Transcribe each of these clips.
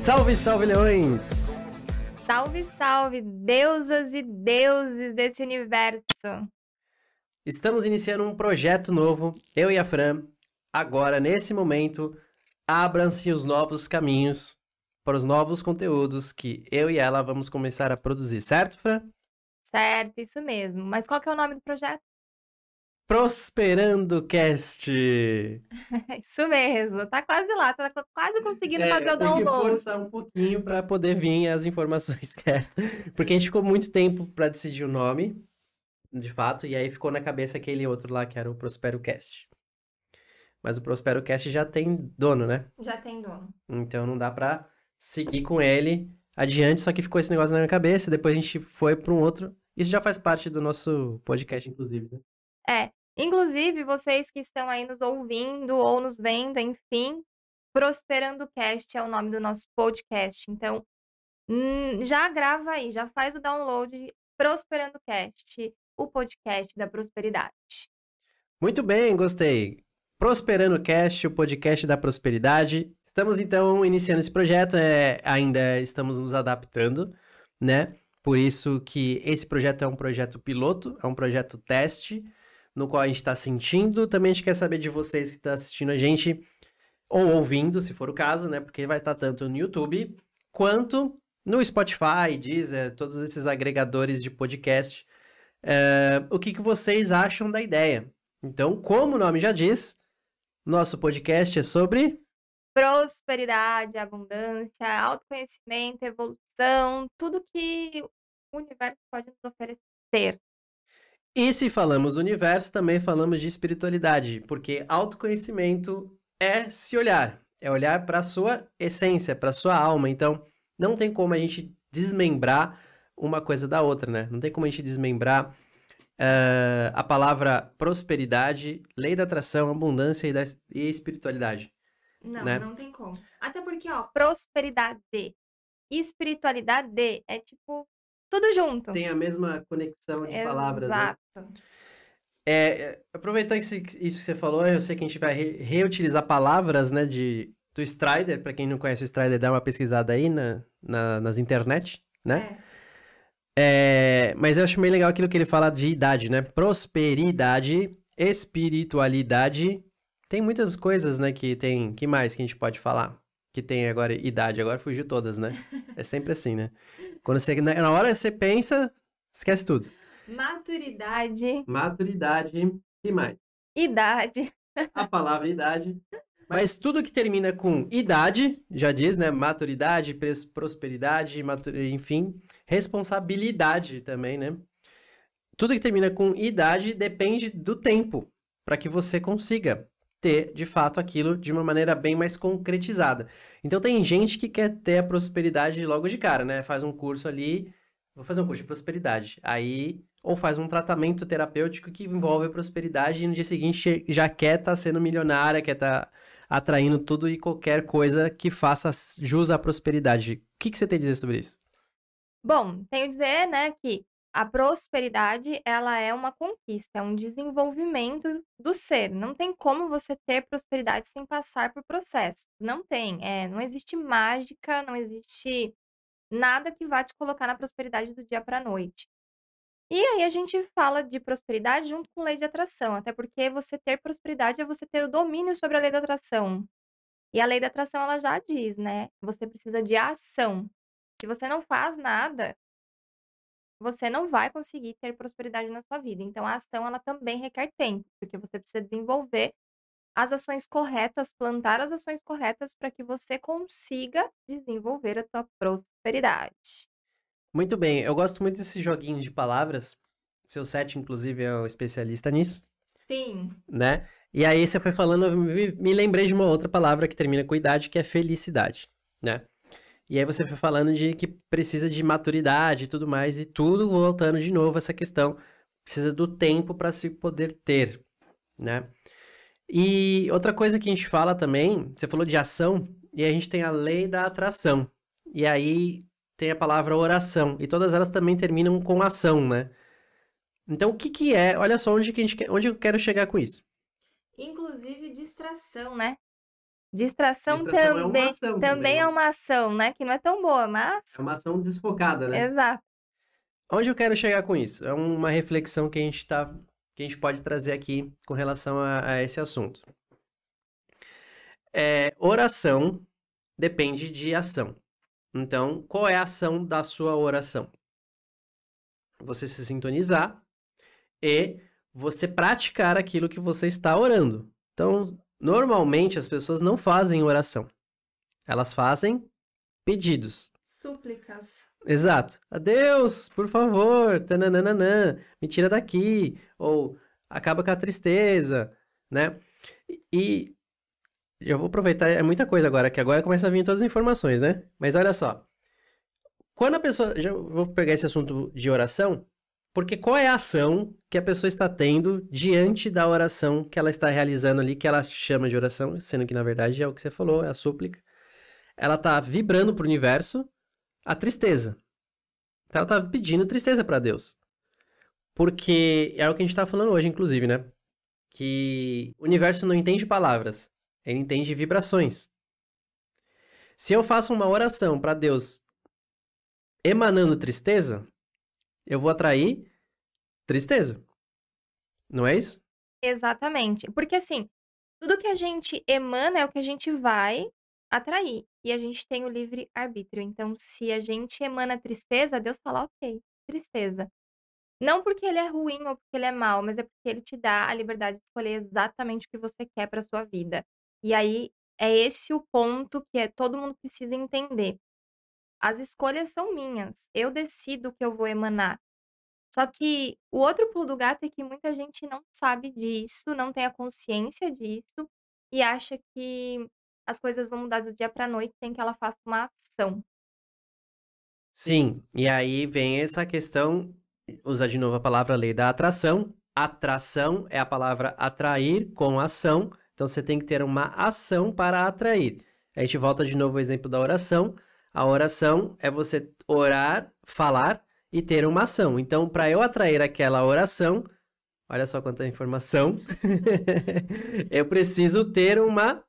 Salve, salve, leões! Salve, salve, deusas e deuses desse universo! Estamos iniciando um projeto novo, eu e a Fran. Agora, nesse momento, abram-se os novos caminhos para os novos conteúdos que eu e ela vamos começar a produzir, certo, Fran? Certo, isso mesmo. Mas qual que é o nome do projeto? Prosperando Cast. Isso mesmo, tá quase lá, tá quase conseguindo é, fazer o download. forçar um pouquinho para poder vir as informações é. porque a gente ficou muito tempo para decidir o nome, de fato, e aí ficou na cabeça aquele outro lá que era o Prospero Cast. Mas o Prospero Cast já tem dono, né? Já tem dono. Então não dá para seguir com ele adiante, só que ficou esse negócio na minha cabeça, depois a gente foi para um outro. Isso já faz parte do nosso podcast inclusive, né? É, Inclusive, vocês que estão aí nos ouvindo ou nos vendo, enfim, Prosperando Cast é o nome do nosso podcast. Então, hum, já grava aí, já faz o download Prosperando Cast, o podcast da prosperidade. Muito bem, gostei. Prosperando Cast, o podcast da prosperidade. Estamos então iniciando esse projeto, é, ainda estamos nos adaptando, né? Por isso que esse projeto é um projeto piloto, é um projeto teste no qual a gente está sentindo. Também a gente quer saber de vocês que estão tá assistindo a gente ou ouvindo, se for o caso, né? Porque vai estar tá tanto no YouTube quanto no Spotify, Deezer, todos esses agregadores de podcast. Eh, o que, que vocês acham da ideia? Então, como o nome já diz, nosso podcast é sobre prosperidade, abundância, autoconhecimento, evolução, tudo que o universo pode nos oferecer, e se falamos do universo, também falamos de espiritualidade, porque autoconhecimento é se olhar, é olhar para a sua essência, para a sua alma. Então, não tem como a gente desmembrar uma coisa da outra, né? Não tem como a gente desmembrar uh, a palavra prosperidade, lei da atração, abundância e, da, e espiritualidade. Não, né? não tem como. Até porque, ó, prosperidade e espiritualidade é tipo tudo junto. Tem a mesma conexão de né? Exato. palavras. Exato. Né? É, aproveitando isso que você falou, eu sei que a gente vai re reutilizar palavras, né, de, do Strider. Para quem não conhece o Strider, dá uma pesquisada aí na, na nas internet, né? É. É, mas eu acho meio legal aquilo que ele fala de idade, né? Prosperidade, espiritualidade. Tem muitas coisas, né, que tem... Que mais que a gente pode falar? que tem agora idade, agora fugiu todas, né? É sempre assim, né? Quando você na hora você pensa, esquece tudo. Maturidade. Maturidade e mais. Idade. A palavra idade. Mas tudo que termina com idade, já diz, né? Maturidade, prosperidade, matur... enfim, responsabilidade também, né? Tudo que termina com idade depende do tempo para que você consiga ter de fato aquilo de uma maneira bem mais concretizada. Então tem gente que quer ter a prosperidade logo de cara, né? Faz um curso ali, vou fazer um curso de prosperidade. Aí ou faz um tratamento terapêutico que envolve a prosperidade e no dia seguinte já quer estar tá sendo milionária, quer estar tá atraindo tudo e qualquer coisa que faça jus à prosperidade. O que, que você tem a dizer sobre isso? Bom, tenho a dizer, né, que a prosperidade, ela é uma conquista, é um desenvolvimento do ser. Não tem como você ter prosperidade sem passar por processo. Não tem. É, não existe mágica, não existe nada que vá te colocar na prosperidade do dia para a noite. E aí a gente fala de prosperidade junto com lei de atração, até porque você ter prosperidade é você ter o domínio sobre a lei da atração. E a lei da atração ela já diz, né? Você precisa de ação. Se você não faz nada, você não vai conseguir ter prosperidade na sua vida. Então, a ação, ela também requer tempo, porque você precisa desenvolver as ações corretas, plantar as ações corretas para que você consiga desenvolver a sua prosperidade. Muito bem, eu gosto muito desse joguinho de palavras. Seu set, inclusive, é o especialista nisso. Sim. Né? E aí você foi falando, eu me, me lembrei de uma outra palavra que termina com idade, que é felicidade, né? E aí você foi falando de que precisa de maturidade e tudo mais, e tudo voltando de novo essa questão, precisa do tempo para se poder ter, né? E outra coisa que a gente fala também, você falou de ação, e a gente tem a lei da atração. E aí tem a palavra oração, e todas elas também terminam com ação, né? Então o que que é? Olha só onde que a gente onde eu quero chegar com isso. Inclusive distração, né? Distração, Distração é tá também, é uma ação, também, também, é uma ação, né? Que não é tão boa, mas. É uma ação desfocada, né? Exato. Onde eu quero chegar com isso? É uma reflexão que a gente tá, que a gente pode trazer aqui com relação a, a esse assunto. É, oração depende de ação. Então, qual é a ação da sua oração? Você se sintonizar e você praticar aquilo que você está orando. Então, Normalmente as pessoas não fazem oração. Elas fazem pedidos. Súplicas. Exato. A Deus, por favor, tananana, me tira daqui. Ou acaba com a tristeza, né? E eu vou aproveitar, é muita coisa agora, que agora começa a vir todas as informações, né? Mas olha só. Quando a pessoa. Já vou pegar esse assunto de oração. Porque qual é a ação que a pessoa está tendo diante da oração que ela está realizando ali, que ela chama de oração, sendo que na verdade é o que você falou, é a súplica. Ela está vibrando para o universo a tristeza. Então, ela está pedindo tristeza para Deus. Porque é o que a gente está falando hoje, inclusive, né? Que o universo não entende palavras, ele entende vibrações. Se eu faço uma oração para Deus emanando tristeza, eu vou atrair tristeza. Não é isso? Exatamente. Porque assim, tudo que a gente emana é o que a gente vai atrair. E a gente tem o livre arbítrio. Então, se a gente emana tristeza, Deus fala, ok, tristeza. Não porque ele é ruim ou porque ele é mal, mas é porque ele te dá a liberdade de escolher exatamente o que você quer para sua vida. E aí é esse o ponto que é, todo mundo precisa entender. As escolhas são minhas. Eu decido o que eu vou emanar. Só que o outro pulo do gato é que muita gente não sabe disso, não tem a consciência disso e acha que as coisas vão mudar do dia para noite sem que ela faça uma ação. Sim, e aí vem essa questão, usar de novo a palavra lei da atração. Atração é a palavra atrair com ação, então você tem que ter uma ação para atrair. A gente volta de novo ao exemplo da oração. A oração é você orar, falar e ter uma ação. Então, para eu atrair aquela oração, olha só quanta informação, eu preciso ter uma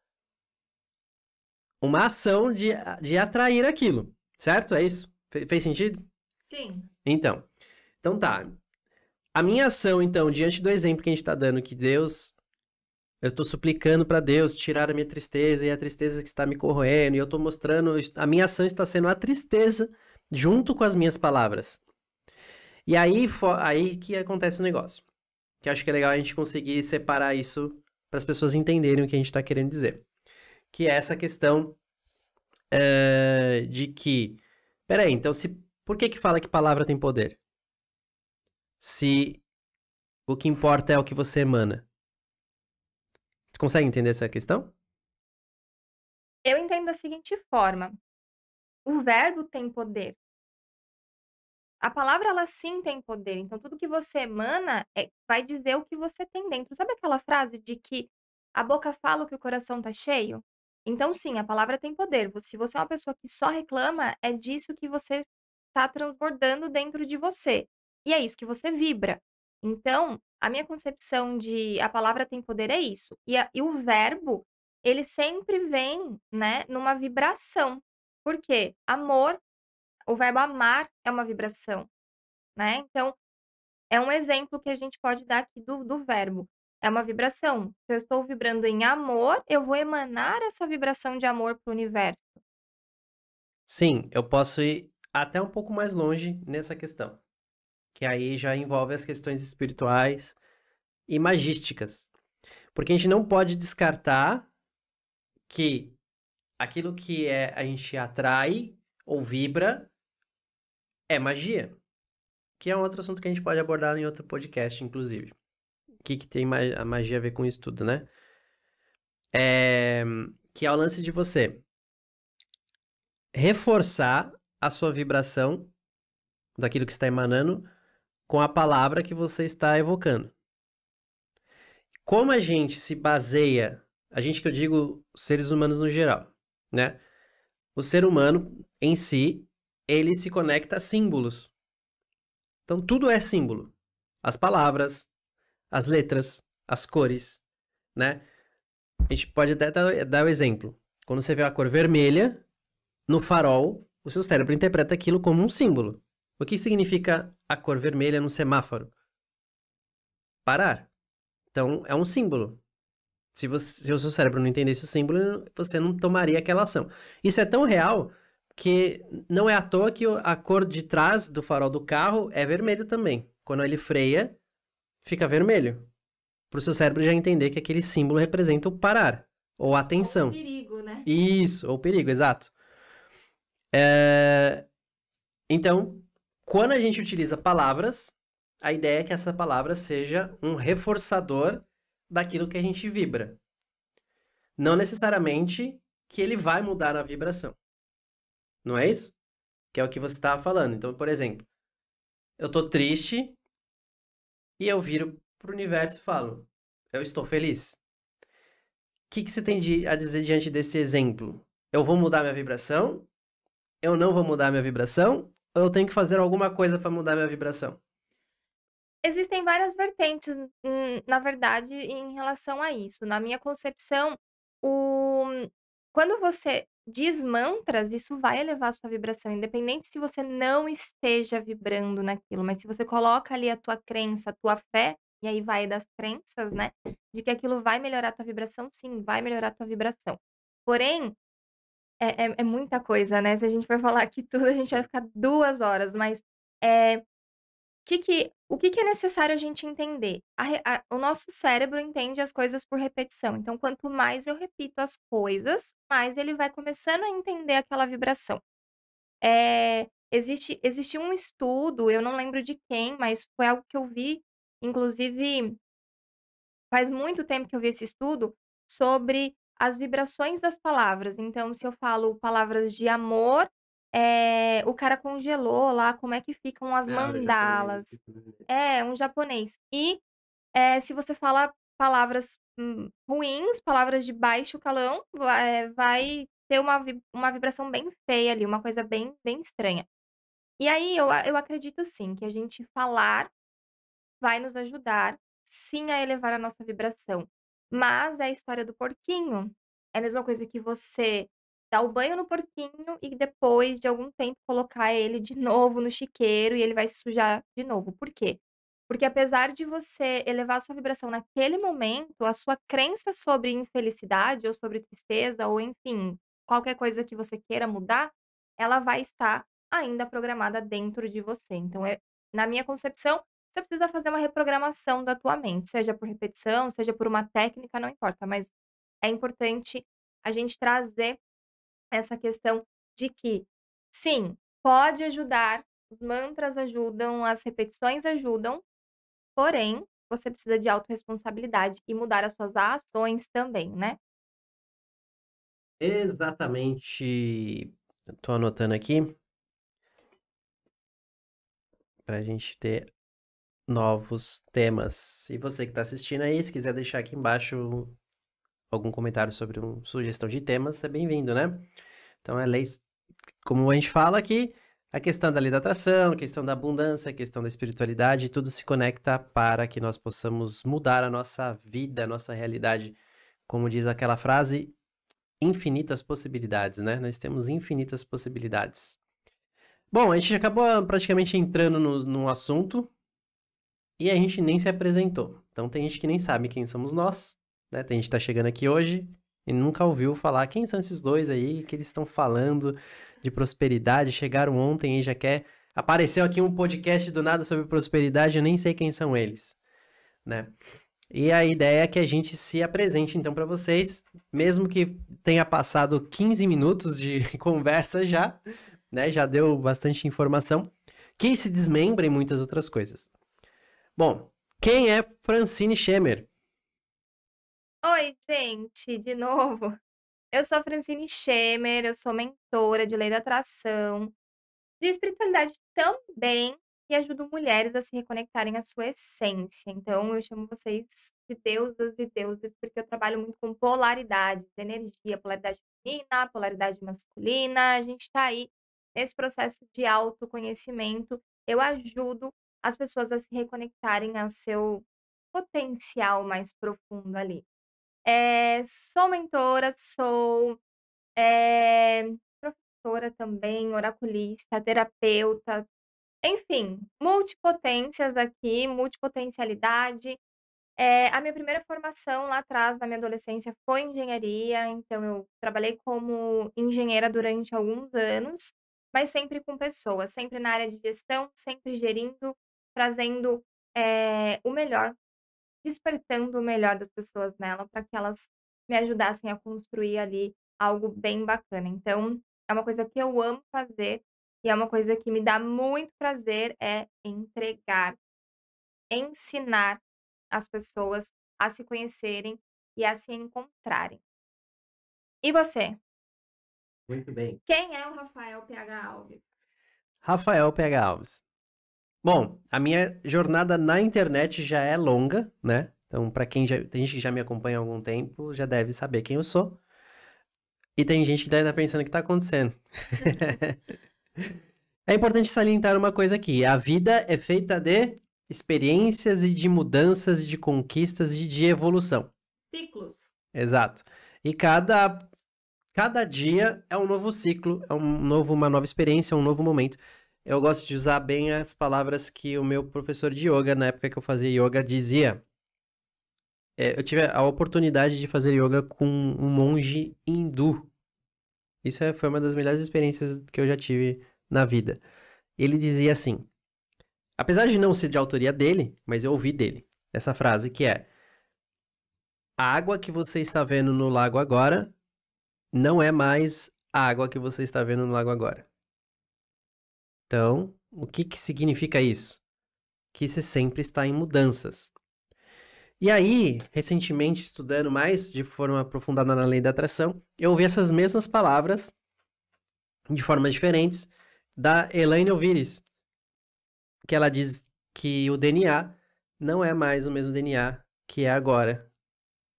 uma ação de, de atrair aquilo, certo? É isso? fez sentido? Sim. Então, então tá. A minha ação, então, diante do exemplo que a gente está dando, que Deus eu estou suplicando para Deus tirar a minha tristeza e a tristeza que está me corroendo, e eu estou mostrando, a minha ação está sendo a tristeza junto com as minhas palavras. E aí, aí que acontece o negócio. Que eu acho que é legal a gente conseguir separar isso para as pessoas entenderem o que a gente está querendo dizer. Que é essa questão uh, de que. Peraí, então se, por que, que fala que palavra tem poder? Se o que importa é o que você emana. Consegue entender essa questão? Eu entendo da seguinte forma: o verbo tem poder. A palavra ela sim tem poder. Então tudo que você emana é, vai dizer o que você tem dentro. Sabe aquela frase de que a boca fala o que o coração tá cheio? Então sim, a palavra tem poder. Se você é uma pessoa que só reclama, é disso que você está transbordando dentro de você. E é isso que você vibra. Então, a minha concepção de a palavra tem poder é isso. E, a, e o verbo, ele sempre vem, né, numa vibração. Por quê? Amor, o verbo amar é uma vibração, né? Então, é um exemplo que a gente pode dar aqui do, do verbo. É uma vibração. Se eu estou vibrando em amor, eu vou emanar essa vibração de amor para o universo. Sim, eu posso ir até um pouco mais longe nessa questão que aí já envolve as questões espirituais e magísticas. Porque a gente não pode descartar que aquilo que é, a gente atrai ou vibra é magia. Que é um outro assunto que a gente pode abordar em outro podcast, inclusive. O que, que tem a magia a ver com isso tudo, né? É... Que é o lance de você reforçar a sua vibração daquilo que está emanando com a palavra que você está evocando. Como a gente se baseia, a gente que eu digo seres humanos no geral, né? O ser humano em si, ele se conecta a símbolos. Então tudo é símbolo. As palavras, as letras, as cores, né? A gente pode até dar o um exemplo. Quando você vê a cor vermelha no farol, o seu cérebro interpreta aquilo como um símbolo. O que significa a cor vermelha no semáforo? Parar. Então, é um símbolo. Se, você, se o seu cérebro não entendesse o símbolo, você não tomaria aquela ação. Isso é tão real que não é à toa que a cor de trás do farol do carro é vermelho também. Quando ele freia, fica vermelho. Para o seu cérebro já entender que aquele símbolo representa o parar, ou atenção. Ou perigo, né? Isso, ou perigo, exato. É... Então, quando a gente utiliza palavras, a ideia é que essa palavra seja um reforçador daquilo que a gente vibra. Não necessariamente que ele vai mudar a vibração. Não é isso? Que é o que você estava falando. Então, por exemplo, eu estou triste e eu viro pro universo e falo: Eu estou feliz. O que, que você tem de, a dizer diante desse exemplo? Eu vou mudar minha vibração? Eu não vou mudar minha vibração? eu tenho que fazer alguma coisa para mudar minha vibração? Existem várias vertentes, hum, na verdade, em relação a isso. Na minha concepção, o... quando você diz mantras, isso vai elevar a sua vibração, independente se você não esteja vibrando naquilo, mas se você coloca ali a tua crença, a tua fé, e aí vai das crenças, né? De que aquilo vai melhorar a tua vibração, sim, vai melhorar a tua vibração. Porém, é, é, é, muita coisa, né? Se a gente for falar aqui tudo, a gente vai ficar duas horas, mas é, que que, o que, que é necessário a gente entender? A, a, o nosso cérebro entende as coisas por repetição. Então, quanto mais eu repito as coisas, mais ele vai começando a entender aquela vibração. É, existe, existe um estudo, eu não lembro de quem, mas foi algo que eu vi, inclusive, faz muito tempo que eu vi esse estudo, sobre as vibrações das palavras. Então, se eu falo palavras de amor, é, o cara congelou lá como é que ficam as é, mandalas. É, um japonês. E é, se você fala palavras hum, ruins, palavras de baixo calão, eh, vai ter uma, uma vibração bem feia ali, uma coisa bem, bem estranha. E aí eu, eu acredito sim que a gente falar vai nos ajudar sim a elevar a nossa vibração. Mas é a história do porquinho é a mesma coisa que você dar o banho no porquinho e depois de algum tempo colocar ele de novo no chiqueiro e ele vai se sujar de novo. Por quê? Porque apesar de você elevar a sua vibração naquele momento, a sua crença sobre infelicidade ou sobre tristeza ou enfim, qualquer coisa que você queira mudar, ela vai estar ainda programada dentro de você. Então, é, na minha concepção, você precisa fazer uma reprogramação da tua mente, seja por repetição, seja por uma técnica, não importa, mas é importante a gente trazer essa questão de que, sim, pode ajudar, os mantras ajudam, as repetições ajudam, porém, você precisa de autorresponsabilidade e mudar as suas ações também, né? Exatamente. Estou anotando aqui. Para a gente ter novos temas. E você que está assistindo aí, se quiser deixar aqui embaixo algum comentário sobre uma sugestão de temas, é bem-vindo, né? Então, é lei, como a gente fala aqui, a questão da lei da atração, a questão da abundância, a questão da espiritualidade, tudo se conecta para que nós possamos mudar a nossa vida, a nossa realidade. Como diz aquela frase, infinitas possibilidades, né? Nós temos infinitas possibilidades. Bom, a gente acabou praticamente entrando num no assunto, e a gente nem se apresentou. Então tem gente que nem sabe quem somos nós, né? Tem gente que tá chegando aqui hoje e nunca ouviu falar quem são esses dois aí, que eles estão falando de prosperidade, chegaram ontem e já quer apareceu aqui um podcast do nada sobre prosperidade, eu nem sei quem são eles, né? E a ideia é que a gente se apresente então para vocês, mesmo que tenha passado 15 minutos de conversa já, né? Já deu bastante informação, que se desmembrem muitas outras coisas. Bom, quem é Francine Schemer? Oi, gente, de novo. Eu sou Francine Schemer, eu sou mentora de lei da atração, de espiritualidade também, e ajudo mulheres a se reconectarem à sua essência. Então, eu chamo vocês de deusas e deuses, porque eu trabalho muito com polaridades, energia, polaridade feminina, polaridade masculina. A gente está aí nesse processo de autoconhecimento. Eu ajudo as pessoas a se reconectarem ao seu potencial mais profundo ali. É, sou mentora, sou é, professora também, oraculista, terapeuta, enfim, multipotências aqui, multipotencialidade. É, eh, a minha primeira formação lá atrás, na minha adolescência, foi engenharia, então eu trabalhei como engenheira durante alguns anos, mas sempre com pessoas, sempre na área de gestão, sempre gerindo trazendo é, o melhor, despertando o melhor das pessoas nela para que elas me ajudassem a construir ali algo bem bacana. Então, é uma coisa que eu amo fazer e é uma coisa que me dá muito prazer é entregar, ensinar as pessoas a se conhecerem e a se encontrarem. E você? Muito bem. Quem é o Rafael PH Alves? Rafael PH Alves Bom, a minha jornada na internet já é longa, né? Então, para quem já tem gente que já me acompanha há algum tempo, já deve saber quem eu sou. E tem gente que deve estar tá pensando o que está acontecendo. é importante salientar uma coisa aqui: a vida é feita de experiências e de mudanças, de conquistas e de evolução. Ciclos. Exato. E cada cada dia é um novo ciclo, é um novo, uma nova experiência, um novo momento eu gosto de usar bem as palavras que o meu professor de yoga, na época que eu fazia yoga, dizia. É, eu tive a oportunidade de fazer yoga com um monge hindu. Isso é, foi uma das melhores experiências que eu já tive na vida. Ele dizia assim: apesar de não ser de autoria dele, mas eu ouvi dele essa frase que é: a água que você está vendo no lago agora não é mais a água que você está vendo no lago agora. Então, o que, que significa isso? Que você sempre está em mudanças. E aí, recentemente, estudando mais de forma aprofundada na lei da atração, eu ouvi essas mesmas palavras, de formas diferentes, da Elaine Oviris, que ela diz que o DNA não é mais o mesmo DNA que é agora.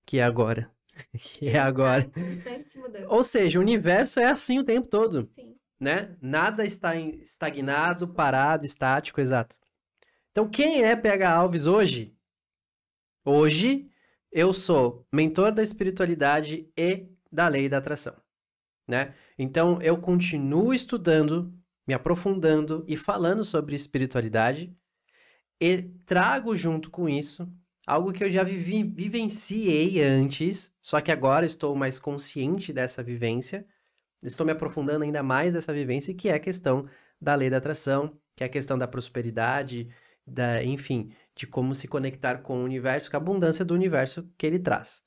Que é agora. que é, é agora. É, Ou seja, o universo é assim o tempo todo. Sim né? Nada está estagnado, parado, estático, exato. Então, quem é PH Alves hoje? Hoje, eu sou mentor da espiritualidade e da lei da atração, né? Então, eu continuo estudando, me aprofundando e falando sobre espiritualidade e trago junto com isso algo que eu já vivi, vivenciei antes, só que agora estou mais consciente dessa vivência, estou me aprofundando ainda mais nessa vivência, que é a questão da lei da atração, que é a questão da prosperidade, da, enfim, de como se conectar com o universo, com a abundância do universo que ele traz.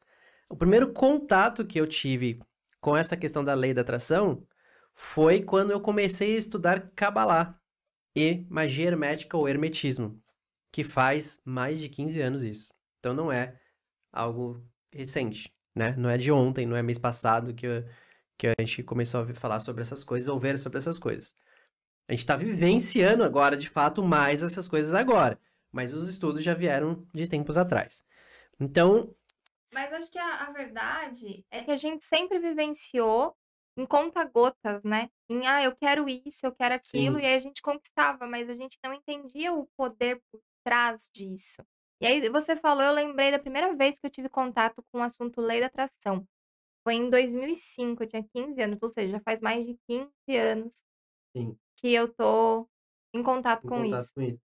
O primeiro contato que eu tive com essa questão da lei da atração foi quando eu comecei a estudar Kabbalah e magia hermética ou hermetismo, que faz mais de 15 anos isso. Então não é algo recente, né? Não é de ontem, não é mês passado que eu, que a gente começou a falar sobre essas coisas, ou ver sobre essas coisas. A gente está vivenciando agora, de fato, mais essas coisas agora. Mas os estudos já vieram de tempos atrás. Então. Mas acho que a, a verdade é que a gente sempre vivenciou em conta-gotas, né? Em, ah, eu quero isso, eu quero aquilo, Sim. e aí a gente conquistava, mas a gente não entendia o poder por trás disso. E aí você falou, eu lembrei da primeira vez que eu tive contato com o assunto lei da atração. Foi em 2005, eu tinha 15 anos, ou seja, já faz mais de 15 anos Sim. que eu tô em contato, em com, contato isso. com isso.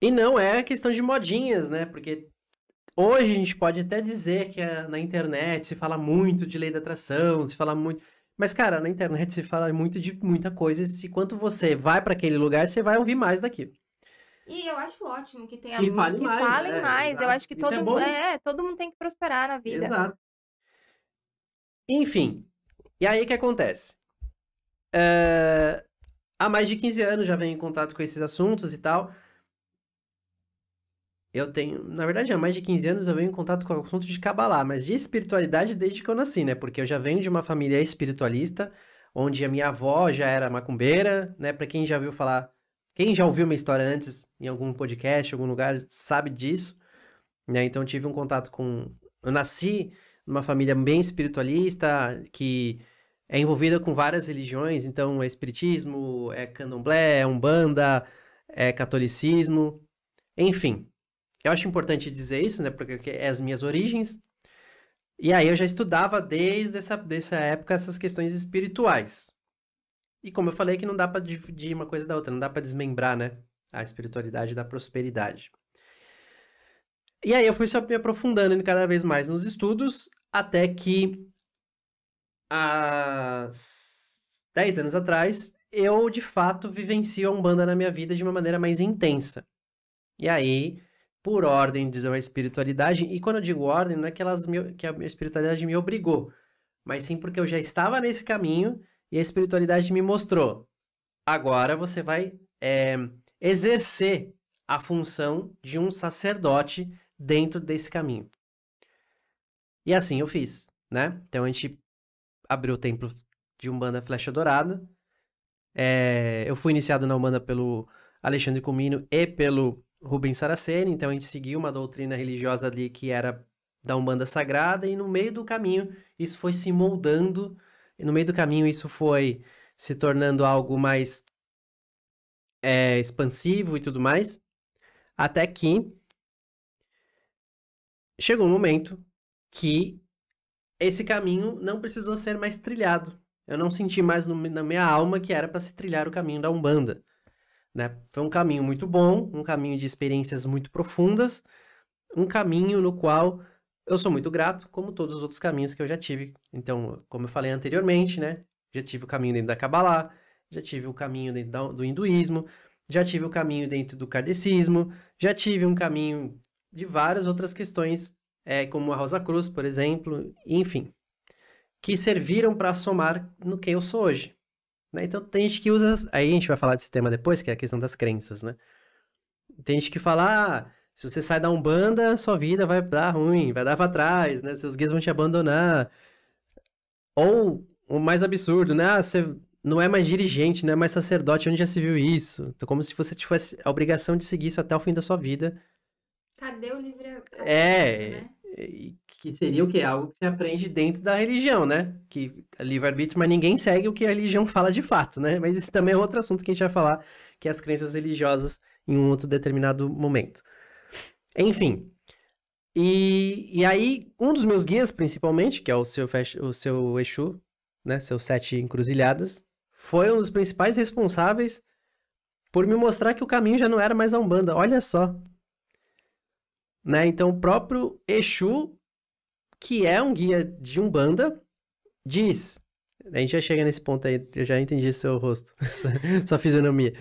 E não é questão de modinhas, né? Porque hoje a gente pode até dizer que é na internet se fala muito de lei da atração, se fala muito. Mas, cara, na internet se fala muito de muita coisa. E quanto você vai para aquele lugar, você vai ouvir mais daquilo. E eu acho ótimo que tenha que, que mais, falem né? mais. Exato. Eu acho que é todo, é, é, todo mundo tem que prosperar na vida. Exato. Enfim, e aí o que acontece? Ah, há mais de 15 anos já venho em contato com esses assuntos e tal. Eu tenho, na verdade, há mais de 15 anos eu venho em contato com o assunto de Kabbalah, mas de espiritualidade desde que eu nasci, né? Porque eu já venho de uma família espiritualista, onde a minha avó já era macumbeira, né? Para quem já viu falar, quem já ouviu minha história antes em algum podcast, em algum lugar, sabe disso, né? Então tive um contato com, eu nasci numa família bem espiritualista, que é envolvida com várias religiões, então é espiritismo, é candomblé, é umbanda, é catolicismo, enfim. Eu acho importante dizer isso, né, porque é as minhas origens. E aí eu já estudava desde essa dessa época essas questões espirituais. E como eu falei que não dá para dividir uma coisa da outra, não dá para desmembrar, né, a espiritualidade da prosperidade. E aí eu fui me aprofundando cada vez mais nos estudos até que há 10 anos atrás, eu de fato vivencio a Umbanda na minha vida de uma maneira mais intensa. E aí, por ordem de uma espiritualidade, e quando eu digo ordem, não é que, elas me, que a espiritualidade me obrigou, mas sim porque eu já estava nesse caminho e a espiritualidade me mostrou. Agora você vai é, exercer a função de um sacerdote dentro desse caminho. E assim eu fiz, né? Então a gente abriu o templo de Umbanda Flecha Dourada. É, eu fui iniciado na Umbanda pelo Alexandre Comino e pelo Rubens Saraceni, então a gente seguiu uma doutrina religiosa ali que era da Umbanda Sagrada, e no meio do caminho isso foi se moldando, e no meio do caminho isso foi se tornando algo mais é, expansivo e tudo mais, até que chegou um momento que esse caminho não precisou ser mais trilhado. Eu não senti mais no, na minha alma que era para se trilhar o caminho da Umbanda. Né? Foi um caminho muito bom, um caminho de experiências muito profundas, um caminho no qual eu sou muito grato, como todos os outros caminhos que eu já tive. Então, como eu falei anteriormente, né? Já tive o caminho dentro da Kabbalah, já tive o caminho dentro da, do hinduísmo, já tive o caminho dentro do kardecismo, já tive um caminho de várias outras questões é, como a Rosa Cruz, por exemplo, enfim, que serviram para somar no que eu sou hoje. Né? Então tem gente que usa. Aí a gente vai falar desse tema depois, que é a questão das crenças, né? Tem gente que fala. Ah, se você sai da Umbanda, sua vida vai dar ruim, vai dar para trás, né? Seus guias vão te abandonar. Ou o mais absurdo, né? Ah, você não é mais dirigente, não é mais sacerdote, onde já se viu isso? Então, como se você tivesse a obrigação de seguir isso até o fim da sua vida. Cadê o livre-arbítrio? É. Né? que seria o que? Algo que se aprende dentro da religião, né? Que é livre-arbítrio, mas ninguém segue o que a religião fala de fato, né? Mas esse também é outro assunto que a gente vai falar, que é as crenças religiosas em um outro determinado momento. Enfim. E, e aí, um dos meus guias, principalmente, que é o seu, o seu Exu, né? Seus sete encruzilhadas, foi um dos principais responsáveis por me mostrar que o caminho já não era mais a Umbanda. Olha só, né? Então, o próprio Exu, que é um guia de Umbanda, diz... A gente já chega nesse ponto aí, eu já entendi seu rosto, sua, fisionomia.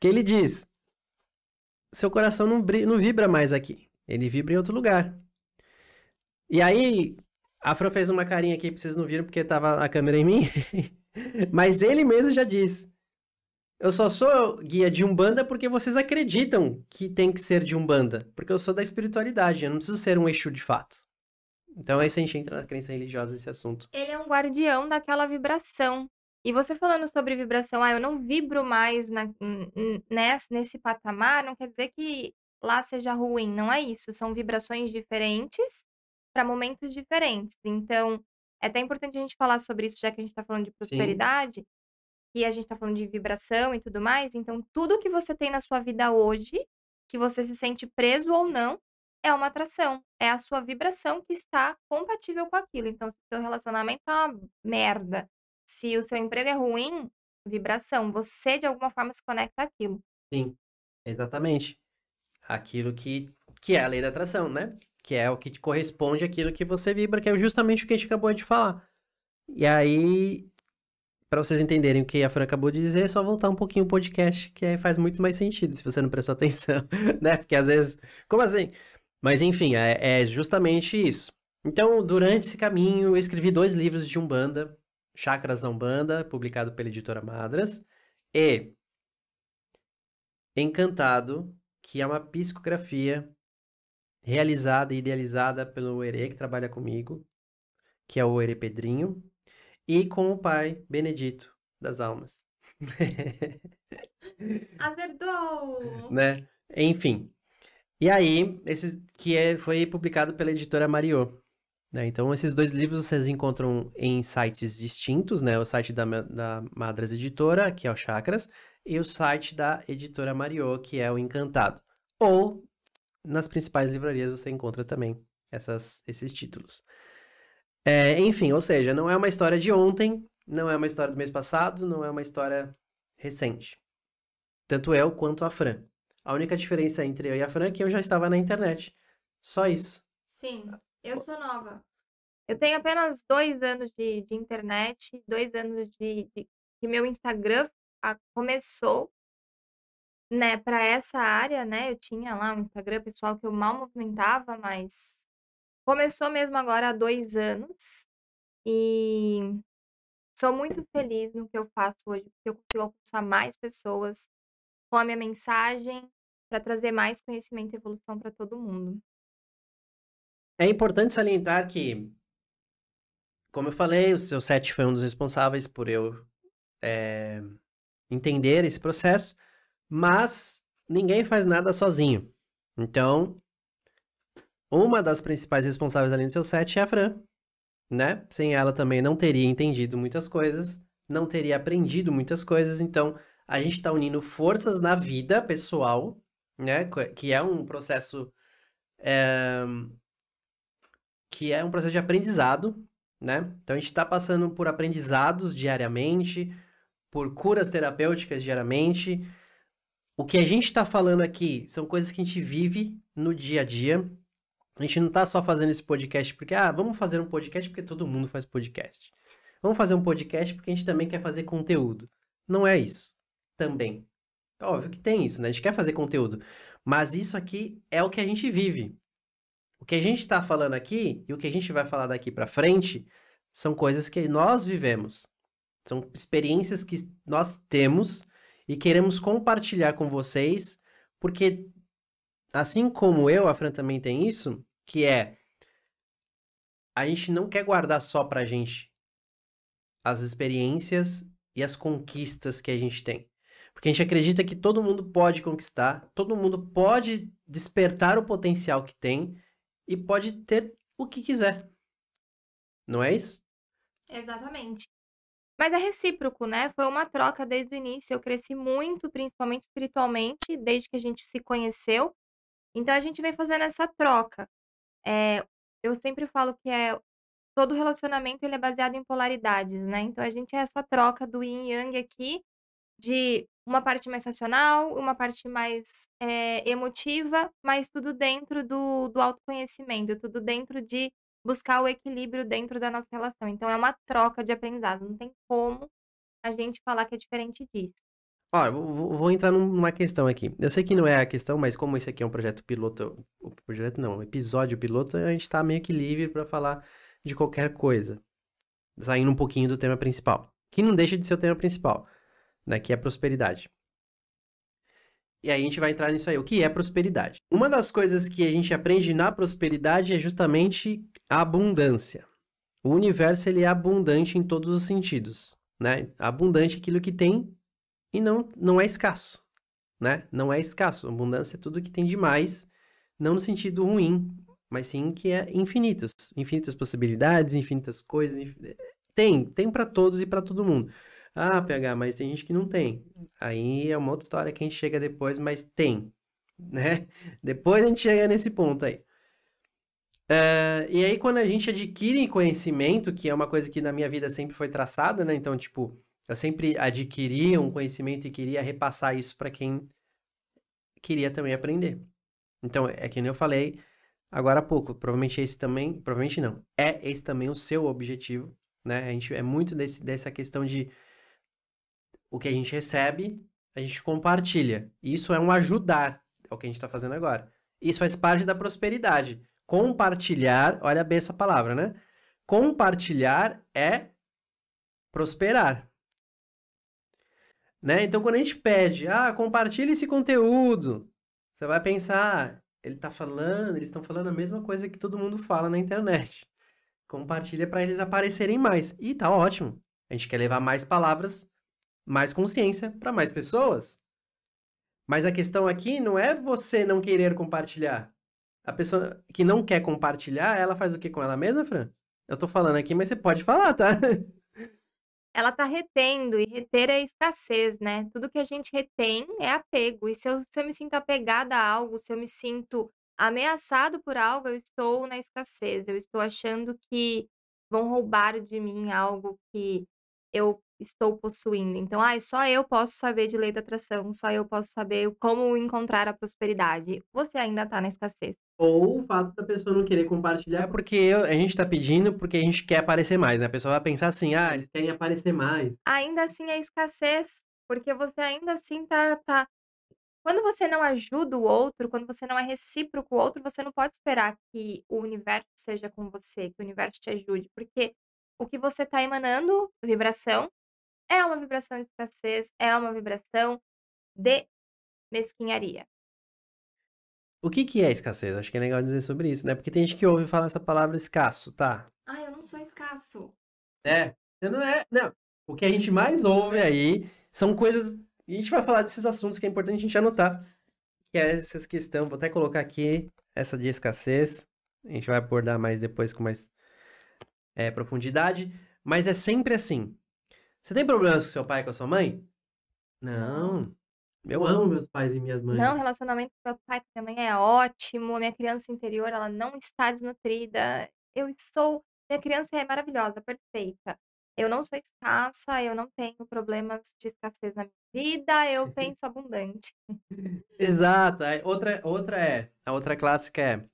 Que ele diz, seu coração não, não vibra mais aqui, ele vibra em outro lugar. E aí, a Fran fez uma carinha aqui pra vocês não viram porque tava a câmera em mim. Mas ele mesmo já diz: eu só sou guia de Umbanda porque vocês acreditam que tem que ser de Umbanda. Porque eu sou da espiritualidade, eu não preciso ser um Exu de fato. Então é isso a gente entra na crença religiosa esse assunto. Ele é um guardião daquela vibração. E você falando sobre vibração, ah, eu não vibro mais na, nesse, nesse patamar, não quer dizer que lá seja ruim, não é isso. São vibrações diferentes para momentos diferentes. Então, é até importante a gente falar sobre isso, já que a gente está falando de prosperidade, Sim e a gente tá falando de vibração e tudo mais, então tudo que você tem na sua vida hoje, que você se sente preso ou não, é uma atração. É a sua vibração que está compatível com aquilo. Então, se o seu relacionamento é uma merda, se o seu emprego é ruim, vibração. Você, de alguma forma, se conecta àquilo. Sim, exatamente. Aquilo que, que é a lei da atração, né? Que é o que te corresponde àquilo que você vibra, que é justamente o que a gente acabou de falar. E aí, para vocês entenderem o que a Fran acabou de dizer, é só voltar um pouquinho o podcast, que aí faz muito mais sentido se você não prestou atenção, né? Porque às vezes. Como assim? Mas enfim, é, é justamente isso. Então, durante esse caminho, eu escrevi dois livros de Umbanda, Chakras da Umbanda, publicado pela editora Madras, e Encantado, que é uma psicografia realizada e idealizada pelo Ere, que trabalha comigo, que é o Ere Pedrinho, e com o Pai Benedito das Almas. Acertou! né? Enfim. E aí, esse que é, foi publicado pela editora Mariô. Né? Então, esses dois livros vocês encontram em sites distintos, né? O site da, da Madras Editora, que é o Chakras, e o site da editora Mariô, que é o Encantado. Ou nas principais livrarias você encontra também essas, esses títulos. É, enfim, ou seja, não é uma história de ontem, não é uma história do mês passado, não é uma história recente. Tanto eu quanto a Fran. A única diferença entre eu e a Fran é que eu já estava na internet. Só isso. Sim, eu sou nova. Eu tenho apenas dois anos de, de internet, dois anos de, de que meu Instagram a, ah, começou, né, para essa área, né? Eu tinha lá um Instagram pessoal que eu mal movimentava, mas Começou mesmo agora há dois anos e sou muito uhum. feliz no que eu faço hoje, porque eu consigo alcançar mais pessoas com a minha mensagem para trazer mais conhecimento e evolução para todo mundo. É importante salientar que, como eu falei, o seu set foi um dos responsáveis por eu é, entender esse processo, mas ninguém faz nada sozinho. Então, uma das principais responsáveis ali no seu set é a Fran, né? Sem ela também não teria entendido muitas coisas, não teria aprendido muitas coisas, então a gente está unindo forças na vida pessoal, né? Que é um processo. É... Que é um processo de aprendizado, né? Então a gente está passando por aprendizados diariamente, por curas terapêuticas diariamente. O que a gente está falando aqui são coisas que a gente vive no dia a dia, a gente não tá só fazendo esse podcast porque, ah, vamos fazer um podcast porque todo mundo faz podcast. Vamos fazer um podcast porque a gente também quer fazer conteúdo. Não é isso. Também. Óbvio que tem isso, né? A gente quer fazer conteúdo. Mas isso aqui é o que a gente vive. O que a gente tá falando aqui e o que a gente vai falar daqui para frente são coisas que nós vivemos. São experiências que nós temos e queremos compartilhar com vocês, porque assim como eu, a Fran também tem isso, que é a gente não quer guardar só pra gente as experiências e as conquistas que a gente tem. Porque a gente acredita que todo mundo pode conquistar, todo mundo pode despertar o potencial que tem e pode ter o que quiser. Não é isso? Exatamente. Mas é recíproco, né? Foi uma troca desde o início. Eu cresci muito, principalmente espiritualmente, desde que a gente se conheceu. Então a gente vem fazendo essa troca. É, eu sempre falo que é todo relacionamento ele é baseado em polaridades, né? Então a gente é essa troca do yin e yang aqui de uma parte mais racional, uma parte mais é, emotiva, mas tudo dentro do, do autoconhecimento, tudo dentro de buscar o equilíbrio dentro da nossa relação. Então é uma troca de aprendizado, não tem como a gente falar que é diferente disso. Ó, vou, vou, entrar numa questão aqui. Eu sei que não é a questão, mas como esse aqui é um projeto piloto, projeto não, episódio piloto, a gente tá meio que livre para falar de qualquer coisa. Saindo um pouquinho do tema principal. Que não deixa de ser o tema principal, né? Que é prosperidade. E aí a gente vai entrar nisso aí. O que é prosperidade? Uma das coisas que a gente aprende na prosperidade é justamente a abundância. O universo ele é abundante em todos os sentidos, né? Abundante é aquilo que tem e não, não é escasso, né? Não é escasso. Abundância é tudo que tem de mais, não no sentido ruim, mas sim que é infinitos, infinitas possibilidades, infinitas coisas, inf... tem, tem para todos e para todo mundo. Ah, PH, mas tem gente que não tem. Aí é uma outra história que a gente chega depois, mas tem, né? Depois a gente chega nesse ponto aí. Uh, e aí, quando a gente adquire conhecimento, que é uma coisa que na minha vida sempre foi traçada, né? Então, tipo, eu sempre adquiri um conhecimento e queria repassar isso para quem queria também aprender. Então, é que nem eu falei agora há pouco, provavelmente esse também, provavelmente não, é esse também o seu objetivo, né? A gente é muito desse, dessa questão de o que a gente recebe, a gente compartilha. Isso é um ajudar, é o que a gente está fazendo agora. Isso faz parte da prosperidade. Compartilhar, olha bem essa palavra, né? Compartilhar é prosperar. Né? Então, quando a gente pede, ah, compartilhe esse conteúdo, você vai pensar, ah, ele está falando, eles estão falando a mesma coisa que todo mundo fala na internet. Compartilha para eles aparecerem mais. E tá ótimo. A gente quer levar mais palavras, mais consciência para mais pessoas. Mas a questão aqui não é você não querer compartilhar. A pessoa que não quer compartilhar, ela faz o que com ela mesma, Fran? Eu tô falando aqui, mas você pode falar, tá? ela está retendo, e reter é escassez, né? Tudo que a gente retém é apego. E se eu, se eu me sinto apegada a algo, se eu me sinto ameaçado por algo, eu estou na escassez. Eu estou achando que vão roubar de mim algo que eu estou possuindo. Então, ai, ah, só eu posso saber de lei da atração, só eu posso saber como encontrar a prosperidade. Você ainda está na escassez. Ou o fato da pessoa não querer compartilhar. É porque eu, a gente tá pedindo porque a gente quer aparecer mais, né? A pessoa vai pensar assim, ah, eles querem aparecer mais. Ainda assim é escassez, porque você ainda assim tá, tá... Quando você não ajuda o outro, quando você não é recíproco com o outro, você não pode esperar que o universo seja com você, que o universo te ajude, porque o que você tá emanando, vibração, é uma vibração de escassez, é uma vibração de mesquinharia. O que, que é escassez? Acho que é legal dizer sobre isso, né? Porque tem gente que ouve falar essa palavra escasso, tá? Ah, eu não sou escasso. É, não é. Não. O que a gente mais ouve aí são coisas. E a gente vai falar desses assuntos que é importante a gente anotar. Que é essas questões. Vou até colocar aqui essa de escassez. A gente vai abordar mais depois com mais é, profundidade. Mas é sempre assim. Você tem problemas com seu pai e com a sua mãe? Não. Eu amo meus pais e minhas mães. Não, o relacionamento com meu pai e minha mãe é ótimo. Minha criança interior, ela não está desnutrida. Eu sou Minha criança é maravilhosa, perfeita. Eu não sou escassa, eu não tenho problemas de escassez na minha vida, eu penso abundante. Exato. Outra, outra é, a outra clássica é: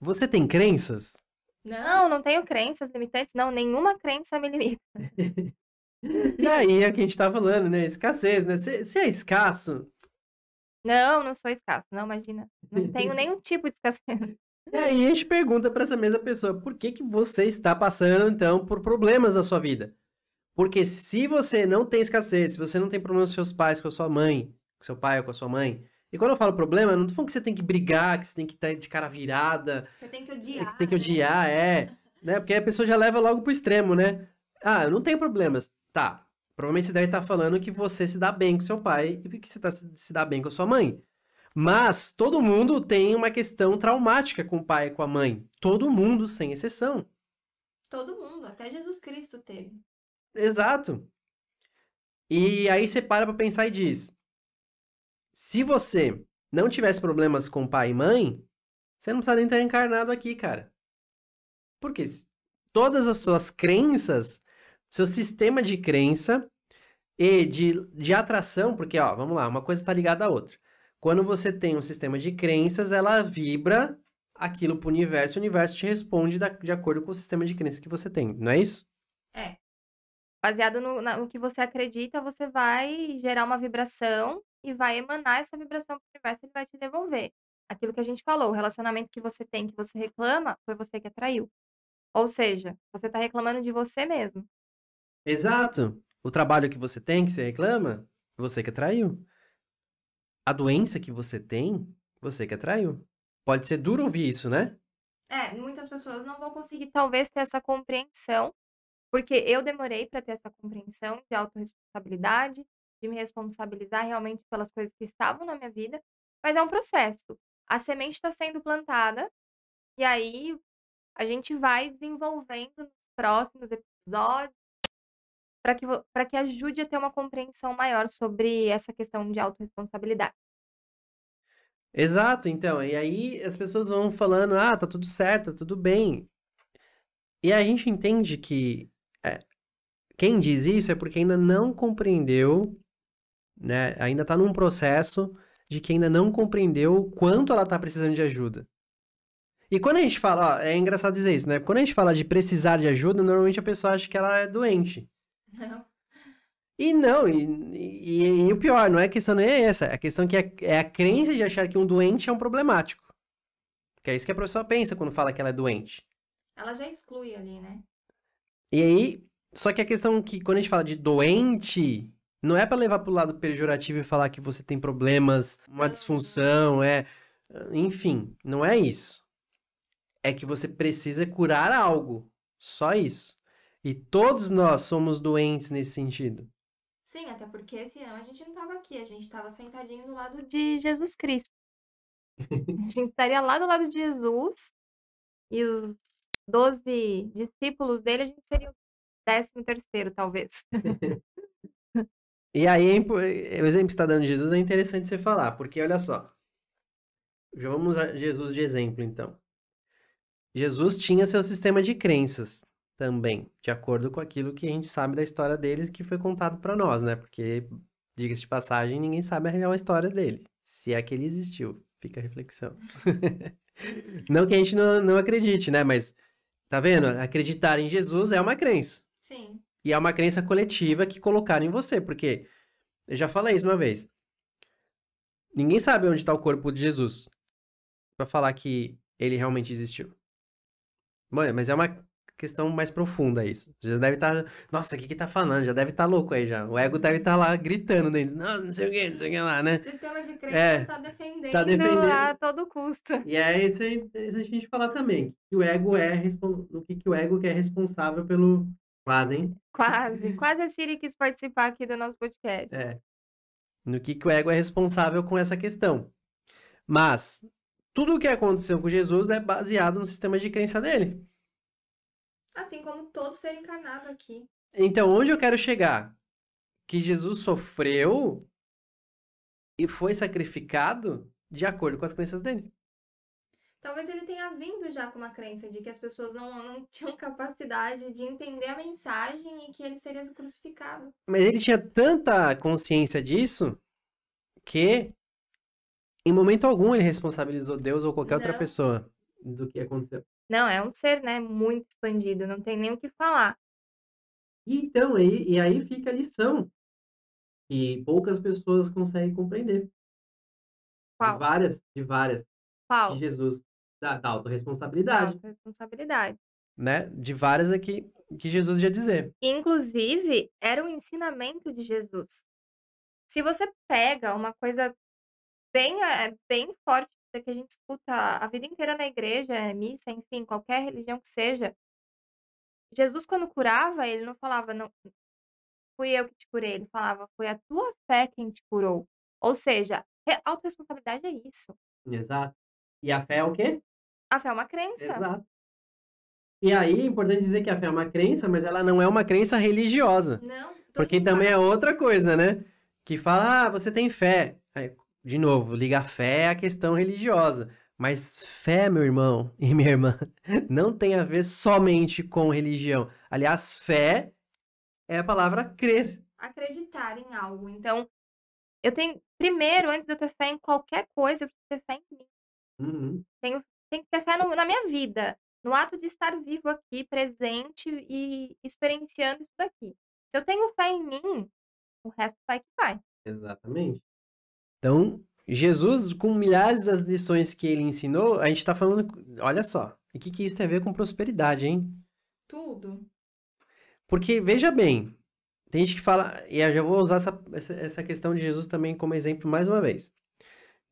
você tem crenças? Não, não tenho crenças limitantes, não, nenhuma crença me limita. E aí é o que a gente tá falando, né? Escassez, né? Você é escasso? Não, não sou escasso, não, imagina. Não tenho nenhum tipo de escassez. E aí a gente pergunta para essa mesma pessoa, por que, que você está passando, então, por problemas na sua vida? Porque se você não tem escassez, se você não tem problemas com seus pais, com a sua mãe, com seu pai ou com a sua mãe, e quando eu falo problema, não tô falando que você tem que brigar, que você tem que estar tá de cara virada. Você tem que odiar. Que você tem que né? odiar, né? é. Né? Porque a pessoa já leva logo pro extremo, né? Ah, eu não tenho problemas. Tá. Provavelmente você deve estar tá falando que você se dá bem com seu pai e que você tá, se dá bem com a sua mãe. Mas todo mundo tem uma questão traumática com o pai e com a mãe. Todo mundo, sem exceção. Todo mundo, até Jesus Cristo teve. Exato. E aí você para pra pensar e diz: se você não tivesse problemas com pai e mãe, você não precisaria nem estar encarnado aqui, cara. Porque todas as suas crenças seu sistema de crença e de, de atração, porque, ó, vamos lá, uma coisa está ligada à outra. Quando você tem um sistema de crenças, ela vibra aquilo para o universo, e o universo te responde da, de acordo com o sistema de crenças que você tem, não é isso? É. Baseado no, no que você acredita, você vai gerar uma vibração e vai emanar essa vibração para o universo, ele vai te devolver. Aquilo que a gente falou, o relacionamento que você tem, que você reclama, foi você que atraiu. Ou seja, você está reclamando de você mesmo. Exato. O trabalho que você tem, que você reclama, você que atraiu. A doença que você tem, você que atraiu. Pode ser duro ouvir isso, né? É, muitas pessoas não vão conseguir, talvez, ter essa compreensão, porque eu demorei para ter essa compreensão de autorresponsabilidade, de me responsabilizar realmente pelas coisas que estavam na minha vida, mas é um processo. A semente está sendo plantada, e aí a gente vai desenvolvendo nos próximos episódios, para que, que ajude a ter uma compreensão maior sobre essa questão de autorresponsabilidade. Exato, então. E aí as pessoas vão falando, ah, tá tudo certo, tá tudo bem. E a gente entende que é, quem diz isso é porque ainda não compreendeu, né? Ainda tá num processo de que ainda não compreendeu o quanto ela tá precisando de ajuda. E quando a gente fala, ó, é engraçado dizer isso, né? Quando a gente fala de precisar de ajuda, normalmente a pessoa acha que ela é doente. E não, e, e, e, o pior, não é a questão nem é essa. A questão que é, é, a crença de achar que um doente é um problemático. Que é isso que a pessoa pensa quando fala que ela é doente. Ela já exclui ali, né? E aí, só que a questão que quando a gente fala de doente, não é para levar pro lado pejorativo e falar que você tem problemas, uma disfunção, é. Enfim, não é isso. É que você precisa curar algo. Só isso. E todos nós somos doentes nesse sentido. Sim, até porque senão a gente não estava aqui, a gente estava sentadinho do lado de Jesus Cristo. a gente estaria lá do lado de Jesus e os doze discípulos dele, a gente seria o décimo terceiro, talvez. e aí, é o exemplo que está dando Jesus é interessante você falar, porque olha só. Já vamos usar Jesus de exemplo, então. Jesus tinha seu sistema de crenças também, de acordo com aquilo que a gente sabe da história deles que foi contado para nós, né? Porque, diga-se de passagem, ninguém sabe a real história dele, se é que ele existiu. Fica a reflexão. não que a gente não, não acredite, né? Mas, tá vendo? Acreditar em Jesus é uma crença. Sim. E é uma crença coletiva que colocaram em você, porque eu já falei isso uma vez. Ninguém sabe onde está o corpo de Jesus para falar que ele realmente existiu. Bom, mas é uma questão mais profunda isso. Já deve estar. Tá, Nossa, o que que tá falando? Já deve estar tá louco aí já. O ego deve estar tá lá gritando dentro. Não, não sei o que, não sei o que lá, né? O sistema de crença é, tá, defendendo tá defendendo a todo custo. E é isso aí é isso a gente falar também. Que o ego é o que, que o ego que é responsável pelo. Quase, hein? Quase. Quase a Siri quis participar aqui do nosso podcast. É. No que, que o ego é responsável com essa questão. Mas tudo o que aconteceu com Jesus é baseado no sistema de crença dele assim como todo ser encarnado aqui. Então, onde eu quero chegar? Que Jesus sofreu e foi sacrificado de acordo com as crenças dele. Talvez ele tenha vindo já com uma crença de que as pessoas não, não tinham capacidade de entender a mensagem e que ele seria crucificado. Mas ele tinha tanta consciência disso que em momento algum ele responsabilizou Deus ou qualquer não. outra pessoa do que aconteceu. Não, é um ser, né, muito expandido, não tem nem o que falar. Então, e, e aí fica a lição que poucas pessoas conseguem compreender. Qual? De várias, de várias. Qual? De Jesus, da, da autorresponsabilidade. Da autorresponsabilidade. Né? De várias aqui é que Jesus ia dizer. Inclusive, era um ensinamento de Jesus. Se você pega uma coisa bem, eh, bem forte que a gente escuta a vida inteira na igreja, é missa, enfim, qualquer religião que seja. Jesus, quando curava, ele não falava, não, fui eu que te curei. Ele falava, foi a tua fé quem te curou. Ou seja, a autorresponsabilidade é isso. Exato. E a fé é o uhum. quê? A fé é uma crença. Exato. E aí, é importante dizer que a fé é uma crença, mas ela não é uma crença religiosa. Não. Porque também é, é outra coisa, né? Que fala, ah, você tem fé de novo, liga a fé à questão religiosa. Mas fé, meu irmão e minha irmã, não tem a ver somente com religião. Aliás, fé é a palavra crer. Acreditar em algo. Então, eu tenho. Primeiro, antes de eu ter fé em qualquer coisa, eu preciso ter fé em mim. Uhum. Tenho, tenho que ter fé no, na minha vida, no ato de estar vivo aqui, presente e experienciando isso daqui. Se eu tenho fé em mim, o resto vai que vai. Exatamente. Então, Jesus, com milhares das lições que ele ensinou, a gente está falando. Olha só, o que, que isso tem a ver com prosperidade, hein? Tudo. Porque, veja bem, tem gente que fala, e eu já vou usar essa, essa, essa questão de Jesus também como exemplo mais uma vez.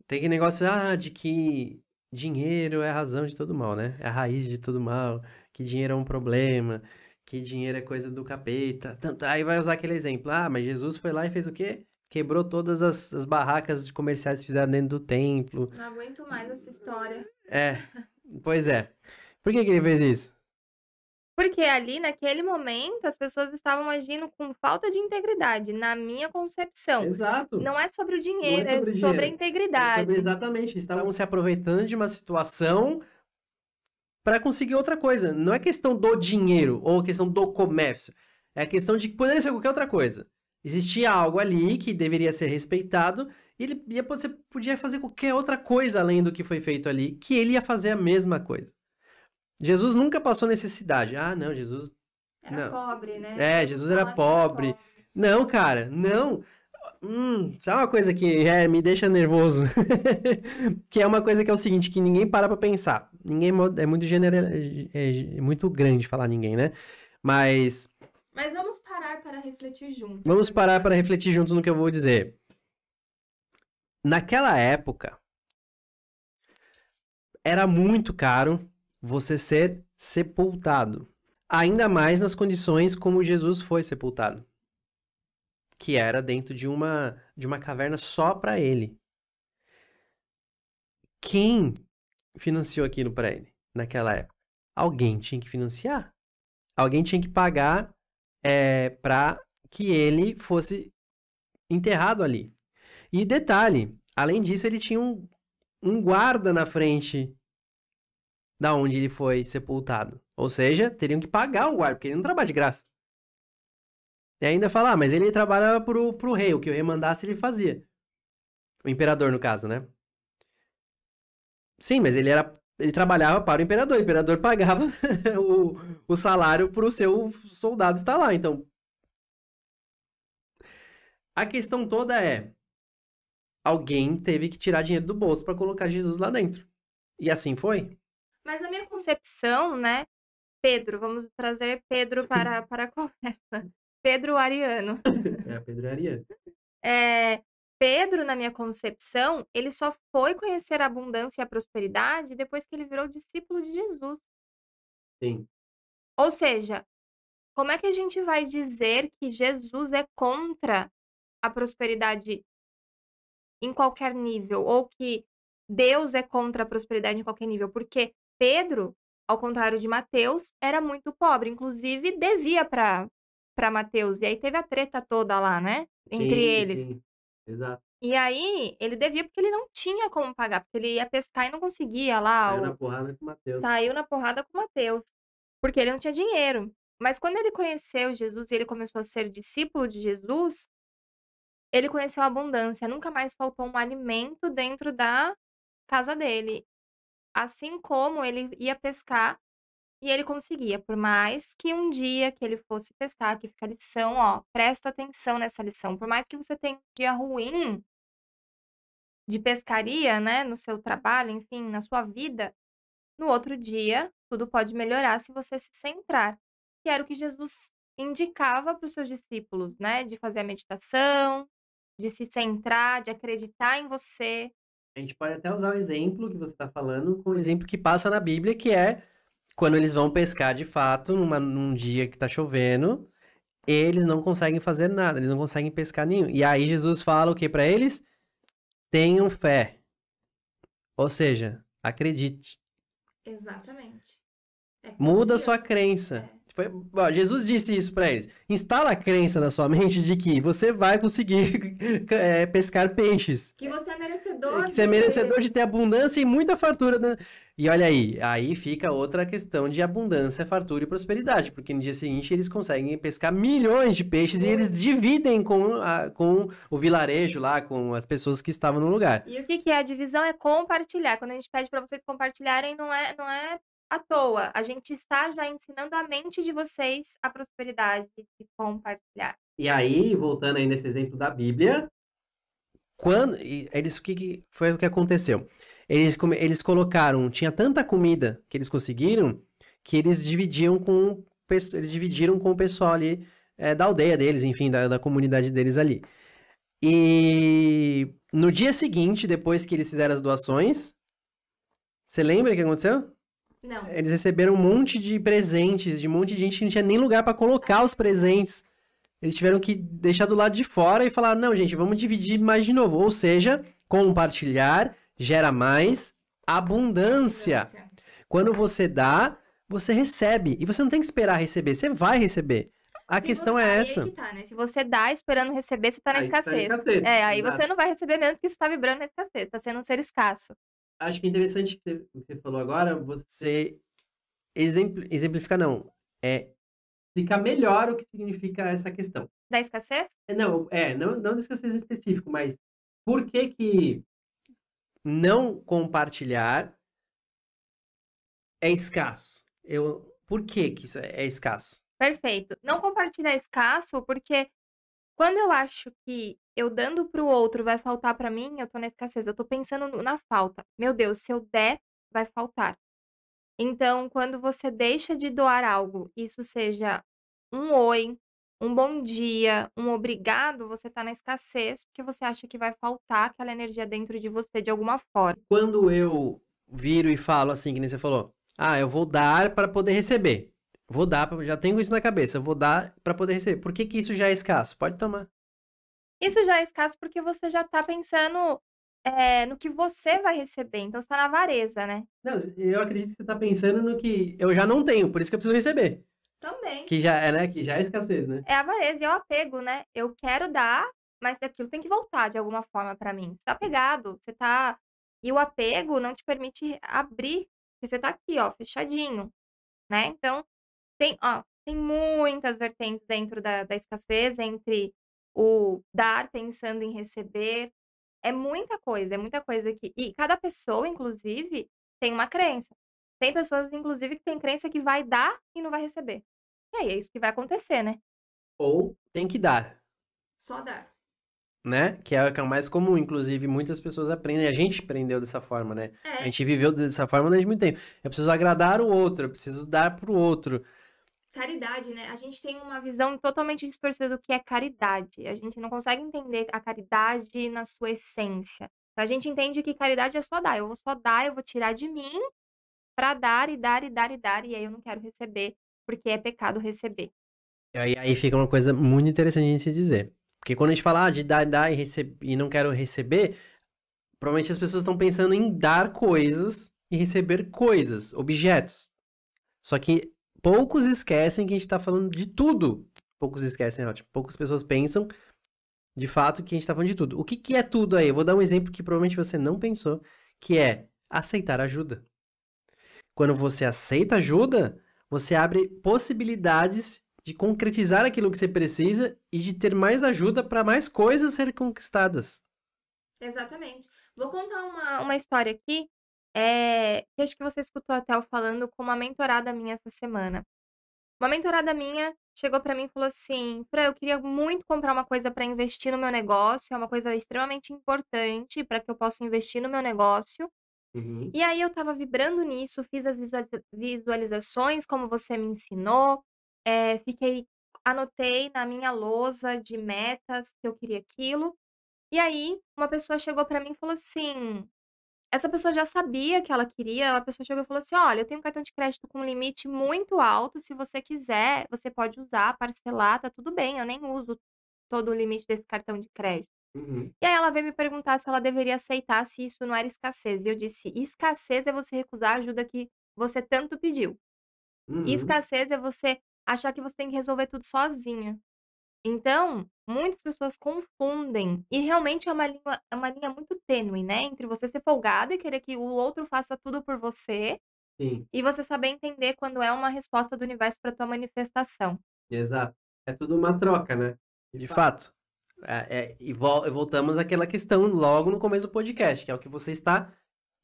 Tem que negócio ah, de que dinheiro é a razão de todo mal, né? É a raiz de todo mal, que dinheiro é um problema, que dinheiro é coisa do capeta. Tanto, aí vai usar aquele exemplo, ah, mas Jesus foi lá e fez o quê? quebrou todas as, as barracas de comerciais que fizeram dentro do templo. Não aguento mais essa história. É, pois é. Por que, que ele fez isso? Porque ali, naquele momento, as pessoas estavam agindo com falta de integridade, na minha concepção. Exato. Não é sobre o é dinheiro, é sobre, é sobre a integridade. É sobre, exatamente. Estavam se aproveitando de uma situação para conseguir outra coisa. Não é questão do dinheiro ou questão do comércio. É questão de que poderia ser qualquer outra coisa. Existia algo ali que deveria ser respeitado e ele ia, você podia fazer qualquer outra coisa além do que foi feito ali, que ele ia fazer a mesma coisa. Jesus nunca passou necessidade. Ah, não, Jesus. Era não. pobre, né? É, Jesus era pobre. era pobre. Não, cara, não. Hum, sabe uma coisa que é, me deixa nervoso? que é uma coisa que é o seguinte, que ninguém para pra pensar. Ninguém é muito, é, é, é muito grande falar ninguém, né? Mas mas vamos parar para refletir juntos. Vamos parar para refletir juntos no que eu vou dizer. Naquela época, era muito caro você ser sepultado. Ainda mais nas condições como Jesus foi sepultado, que era dentro de uma de uma caverna só para ele. Quem financiou aquilo para ele naquela época? Alguém tinha que financiar. Alguém tinha que pagar é, para que ele fosse enterrado ali. E detalhe, além disso, ele tinha um, um guarda na frente da onde ele foi sepultado. Ou seja, teriam que pagar o guarda, porque ele não trabalha de graça. E ainda falar, ah, mas ele trabalhava pro, pro rei, o que o rei mandasse ele fazia. O imperador, no caso, né? Sim, mas ele era ele trabalhava para o imperador, o imperador pagava o, o salário para o seu soldado estar lá. Então, a questão toda é: alguém teve que tirar dinheiro do bolso para colocar Jesus lá dentro. E assim foi. Mas na minha concepção, né, Pedro, vamos trazer Pedro para, para a conversa. Pedro Ariano. É, Pedro Ariano. É, Pedro, na minha concepção, ele só foi conhecer a abundância e a prosperidade depois que ele virou discípulo de Jesus. Sim. Ou seja, como é que a gente vai dizer que Jesus é contra a prosperidade em qualquer nível ou que Deus é contra a prosperidade em qualquer nível? Porque Pedro, ao contrário de Mateus, era muito pobre, inclusive devia para para Mateus. E aí teve a treta toda lá, né? Entre sim, eles. Sim. Exato. E aí, ele devia porque ele não tinha como pagar, porque ele ia pescar e não conseguia lá. Saiu o... na porrada com o Mateus. Saiu na porrada com o Mateus, porque ele não tinha dinheiro. Mas quando ele conheceu Jesus e ele começou a ser discípulo de Jesus, ele conheceu a abundância. Nunca mais faltou um alimento dentro da casa dele. Assim como ele ia pescar e ele conseguia, por mais que um dia que ele fosse pescar que fica a lição, ó, presta atenção nessa lição. Por mais que você tenha um dia ruim de pescaria, né, no seu trabalho, enfim, na sua vida, no outro dia tudo pode melhorar se você se centrar. Que era o que Jesus indicava para os seus discípulos, né, de fazer a meditação, de se centrar, de acreditar em você. A gente pode até usar o exemplo que você está falando com o exemplo que passa na Bíblia, que é quando eles vão pescar de fato, numa, num dia que tá chovendo, eles não conseguem fazer nada, eles não conseguem pescar nenhum. E aí Jesus fala o que para eles? Tenham fé. Ou seja, acredite. Exatamente. É Muda a sua crença. É. Foi... Jesus disse isso para eles. Instala a crença na sua mente de que você vai conseguir é, pescar peixes. Que você é merecedor merecedor. Que você é merecedor de ter abundância e muita fartura. Né? E olha aí, aí fica outra questão de abundância, fartura e prosperidade, porque no dia seguinte eles conseguem pescar milhões de peixes e eles dividem com, a, com o vilarejo lá, com as pessoas que estavam no lugar. E o que, que é a divisão? É compartilhar. Quando a gente pede para vocês compartilharem, não é, não é à toa. A gente está já ensinando a mente de vocês a prosperidade de compartilhar. E aí, voltando aí nesse exemplo da Bíblia, quando eles o que, que foi o que aconteceu? Eles eles colocaram, tinha tanta comida que eles conseguiram que eles dividiam com eles dividiram com o pessoal ali é, da aldeia deles, enfim, da, da comunidade deles ali. E no dia seguinte, depois que eles fizeram as doações, você lembra o que aconteceu? Não. Eles receberam um monte de presentes, de um monte de gente que não tinha nem lugar para colocar os presentes eles tiveram que deixar do lado de fora e falar: não, gente, vamos dividir mais de novo. Ou seja, compartilhar gera mais abundância. Quando você dá, você recebe. E você não tem que esperar receber, você vai receber. A Se questão é, tá, é essa. É tá, né? Se você dá esperando receber, você tá na aí tá escassez. Tá escassez é, aí você não vai receber mesmo porque você tá vibrando na escassez, tá sendo um ser escasso. Acho que é interessante o que você falou agora, você exemplificar, não, é explicar melhor o que significa essa questão. Da escassez? É, não, é, não, não da escassez específico, mas por que que não compartilhar é escasso? Eu, por que que isso é escasso? Perfeito. Não compartilhar é escasso porque quando eu acho que eu dando para o outro vai faltar para mim, eu estou na escassez, eu estou pensando na falta. Meu Deus, se eu der, vai faltar. Então, quando você deixa de doar algo, isso seja um oi, um bom dia, um obrigado, você está na escassez porque você acha que vai faltar aquela energia dentro de você de alguma forma. Quando eu viro e falo assim, que nem você falou, ah, eu vou dar para poder receber. Vou dar, já tenho isso na cabeça, vou dar para poder receber. Por que, que isso já é escasso? Pode tomar. Isso já é escasso porque você já está pensando é, no que você vai receber. Então você tá na vareza, né? Não, eu acredito que você tá pensando no que eu já não tenho, por isso que eu preciso receber. Também. Que já é, né? Que já é escassez, né? É avareza e é o apego, né? Eu quero dar, mas aquilo tem que voltar de alguma forma para mim. Você tá pegado, você tá. E o apego não te permite abrir, porque você tá aqui, ó, fechadinho, né? Então, tem, ó, tem muitas vertentes dentro da, da escassez, entre o dar pensando em receber. É muita coisa, é muita coisa que. E cada pessoa, inclusive, tem uma crença. Tem pessoas, inclusive, que têm crença que vai dar e não vai receber. E aí é isso que vai acontecer, né? Ou tem que dar. Só dar. Né? Que é o que é mais comum, inclusive, muitas pessoas aprendem. A gente aprendeu dessa forma, né? É. A gente viveu dessa forma desde muito tempo. Eu preciso agradar o outro, eu preciso dar pro outro. Caridade, né? A gente tem uma visão totalmente distorcida do que é caridade. A gente não consegue entender a caridade na sua essência. Então, a gente entende que caridade é só dar. Eu vou só dar, eu vou tirar de mim para dar e dar e dar e dar, e aí eu não quero receber, porque é pecado receber. E aí, aí fica uma coisa muito interessante de se dizer. Porque quando a gente fala ah, de dar, dar e, dar e não quero receber, provavelmente as pessoas estão pensando em dar coisas e receber coisas, objetos. Só que poucos esquecem que a gente está falando de tudo. Poucos esquecem, é ótimo. Poucas pessoas pensam, de fato, que a gente está falando de tudo. O que, que é tudo aí? Eu vou dar um exemplo que provavelmente você não pensou, que é aceitar ajuda. Quando você aceita ajuda, você abre possibilidades de concretizar aquilo que você precisa e de ter mais ajuda para mais coisas serem conquistadas. Exatamente. Vou contar uma, uma história aqui, é, que acho que você escutou até eu falando com uma mentorada minha essa semana. Uma mentorada minha chegou para mim e falou assim: eu queria muito comprar uma coisa para investir no meu negócio, é uma coisa extremamente importante para que eu possa investir no meu negócio, Uhum. E aí eu estava vibrando nisso, fiz as visualiza visualizações como você me ensinou, é, fiquei, anotei na minha lousa de metas que eu queria aquilo. E aí uma pessoa chegou para mim e falou assim, essa pessoa já sabia que ela queria, a pessoa chegou e falou assim: olha, eu tenho um cartão de crédito com um limite muito alto, se você quiser, você pode usar, parcelar, tá tudo bem, eu nem uso todo o limite desse cartão de crédito. Uhum. E aí ela veio me perguntar se ela deveria aceitar se isso não era escassez. E eu disse: escassez é você recusar a ajuda que você tanto pediu. E uhum. escassez é você achar que você tem que resolver tudo sozinha. Então, muitas pessoas confundem. E realmente é uma linha, é uma linha muito tênue, né? Entre você ser folgada e querer que o outro faça tudo por você Sim, e você saber entender quando é uma resposta do universo para tua manifestação. exato. É tudo uma troca, né? De De fato. fato. É, é, e vol voltamos àquela questão logo no começo do podcast, que é o que você está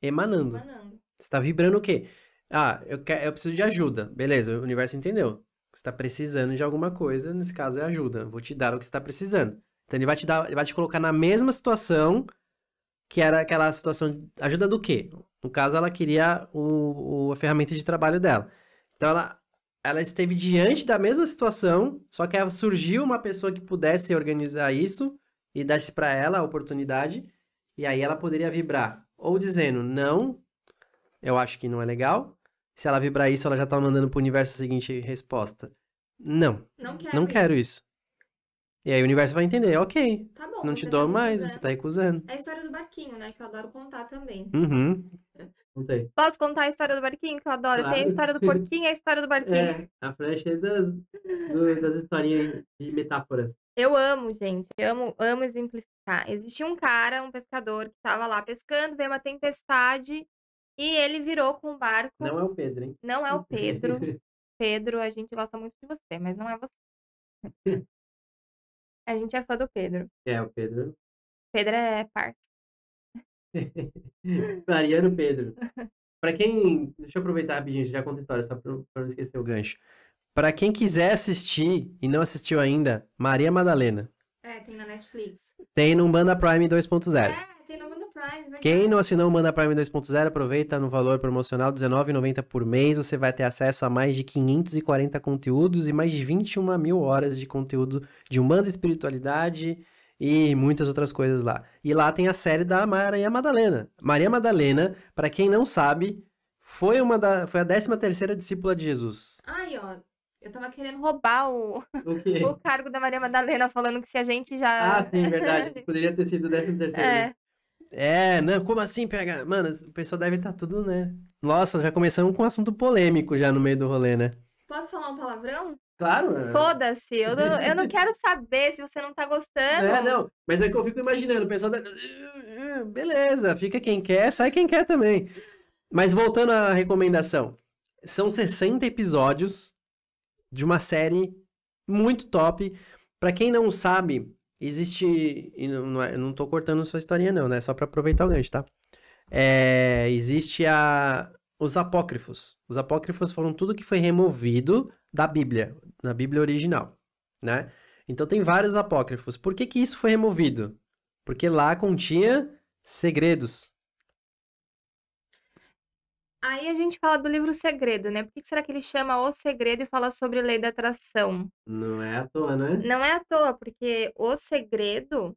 emanando. emanando. Você está vibrando o quê? Ah, eu, eu preciso de ajuda. Beleza, o universo entendeu. Você está precisando de alguma coisa, nesse caso é ajuda. Vou te dar o que você está precisando. Então ele vai te dar, ele vai te colocar na mesma situação que era aquela situação. De, ajuda do quê? No caso, ela queria o, o, a ferramenta de trabalho dela. Então ela ela esteve diante da mesma situação, só que surgiu uma pessoa que pudesse organizar isso e desse para ela a oportunidade, e aí ela poderia vibrar ou dizendo não, eu acho que não é legal. Se ela vibrar isso, ela já tá mandando pro universo a seguinte resposta: não. Não quero, não quero isso. isso. E aí o universo vai entender, ok. Tá bom, não te tá dou tá mais, você tá recusando. É a história do barquinho, né? Que eu adoro contar também. Uhum. Contei. Posso contar a história do barquinho que eu adoro? Claro. Tem a história do porquinho é, e a história é do barquinho. É, a flecha é das, das historinhas de metáforas. Eu amo, gente. Eu amo, amo exemplificar. Existia um cara, um pescador, que estava lá pescando, veio uma tempestade e ele virou com o barco. Não é o Pedro, hein? Não é o Pedro. Pedro, a gente gosta muito de você, mas não é você. a gente é fã do Pedro. É, o Pedro. Pedro é parte. Mariano Pedro. Para quem. Deixa eu aproveitar rapidinho, já conta a história, só para não esquecer o gancho. Para quem quiser assistir e não assistiu ainda, Maria Madalena. É, tem na Netflix. Tem no Banda Prime 2.0. É, tem no Banda Prime. Verdade. Quem não assinou o Banda Prime 2.0, aproveita no valor promocional R$19,90 por mês. Você vai ter acesso a mais de 540 conteúdos e mais de 21 mil horas de conteúdo de humana espiritualidade e muitas outras coisas lá. E lá tem a série da Maria Madalena. Maria Madalena, para quem não sabe, foi uma da, foi a 13 terceira discípula de Jesus. Ai, ó, eu tava querendo roubar o, o, o, cargo da Maria Madalena, falando que se a gente já. Ah, sim, é verdade. Poderia ter sido 13 terceira É. É, não, como assim, PH? Mano, o pessoal deve estar tá tudo, né? Nossa, já começamos com um assunto polêmico já no meio do rolê, né? Posso falar um palavrão? Claro. É. Foda-se, eu não, eu não quero saber se você não tá gostando. É, não, mas é que eu fico imaginando, o pessoal tá... Ah, ah, beleza, fica quem quer, sai quem quer também. Mas voltando à recomendação, são 60 episódios de uma série muito top. Para quem não sabe, existe... E não, é, não tô cortando sua historinha não, né? Só para aproveitar o gancho, tá? É, existe a os apócrifos. Os apócrifos foram tudo que foi removido da Bíblia, na Bíblia original, né? Então tem vários apócrifos. Por que que isso foi removido? Porque lá continha segredos. Aí a gente fala do livro Segredo, né? Por que será que ele chama O Segredo e fala sobre lei da atração? Não é à toa, né? Não é à toa, porque O Segredo,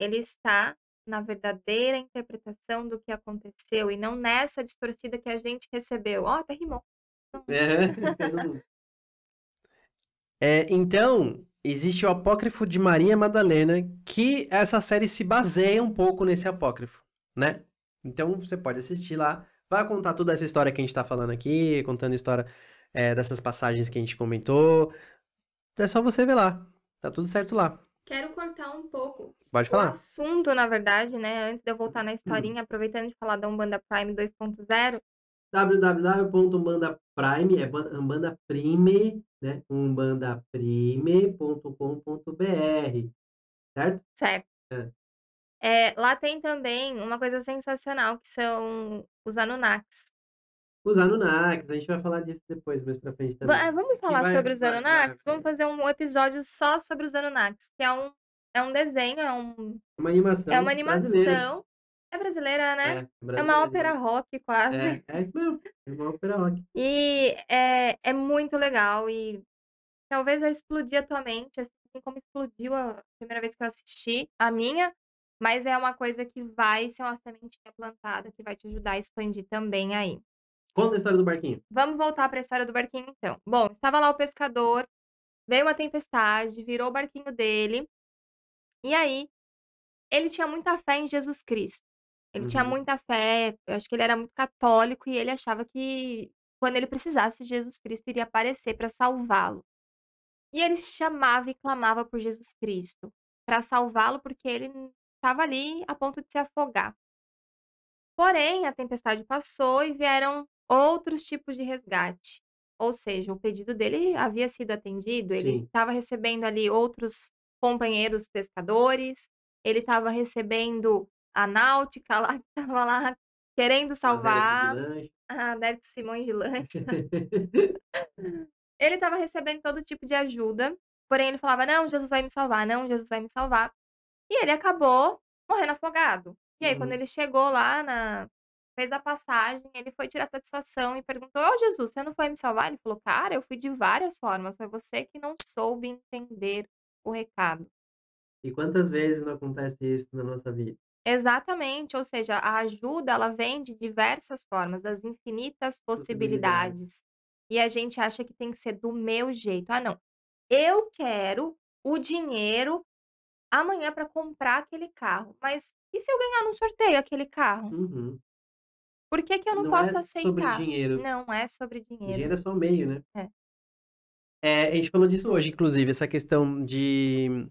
ele está na verdadeira interpretação do que aconteceu e não nessa distorcida que a gente recebeu. Ó, oh, até rimou. é, então, existe o apócrifo de Maria Madalena, que essa série se baseia um pouco nesse apócrifo, né? Então, você pode assistir lá. Vai contar toda essa história que a gente tá falando aqui, contando a história é, dessas passagens que a gente comentou. É só você ver lá. Tá tudo certo lá. Quero cortar um pouco Pode falar. O assunto, na verdade, né? Antes de eu voltar na hum. historinha, aproveitando de falar da Umbanda Prime 2.0. www.umbandaprime, é Umbanda Prime, né? umbandaprime.com.br, certo? Certo. É. É, lá tem também uma coisa sensacional, que são os Anunnakis. Os Anunnakis, a gente vai falar disso depois, mais pra frente também. vamos falar vai, sobre os Anunnakis? Né? vamos fazer um episódio só sobre os Anunnakis, que é um é um desenho, é um. É uma animação. É uma animação. Brasileira. É brasileira, né? É, é uma ópera rock, quase. É, é isso mesmo. É uma ópera rock. E é, é muito legal. E talvez vai explodir a tua mente, assim como explodiu a primeira vez que eu assisti, a minha. Mas é uma coisa que vai ser uma sementinha plantada que vai te ajudar a expandir também aí. Conta a história do barquinho. Vamos voltar para a história do barquinho, então. Bom, estava lá o pescador, veio uma tempestade, virou o barquinho dele e aí, ele tinha muita fé em Jesus Cristo. Ele uhum. tinha muita fé, eu acho que ele era muito católico e ele achava que quando ele precisasse, Jesus Cristo iria aparecer para salvá-lo. E ele chamava e clamava por Jesus Cristo para salvá-lo porque ele estava ali a ponto de se afogar. Porém, a tempestade passou e vieram outros tipos de resgate. Ou seja, o pedido dele havia sido atendido, ele estava recebendo ali outros companheiros pescadores, ele estava recebendo a Náutica lá, que estava lá querendo ah, salvar. Ah, a Dérito Simões de Lanche. ele estava recebendo todo tipo de ajuda, porém ele falava: Não, Jesus vai me salvar, não, Jesus vai me salvar. E ele acabou morrendo afogado. E aí, uhum. quando ele chegou lá, na... fez a passagem, ele foi tirar satisfação e perguntou: Ô oh, Jesus, você não foi me salvar? Ele falou: Cara, eu fui de várias formas, foi você que não soube entender o recado. E quantas vezes não acontece isso na nossa vida? Exatamente, ou seja, a ajuda ela vem de diversas formas, das infinitas possibilidades. possibilidades. E a gente acha que tem que ser do meu jeito. Ah, não. Eu quero o dinheiro amanhã para comprar aquele carro. Mas e se eu ganhar num sorteio aquele carro? Uhum. Por que, que eu não, não é posso é aceitar? Sobre dinheiro. Não é sobre dinheiro. Dinheiro é só um meio, né? É. É, a gente falou disso hoje, inclusive, essa questão de.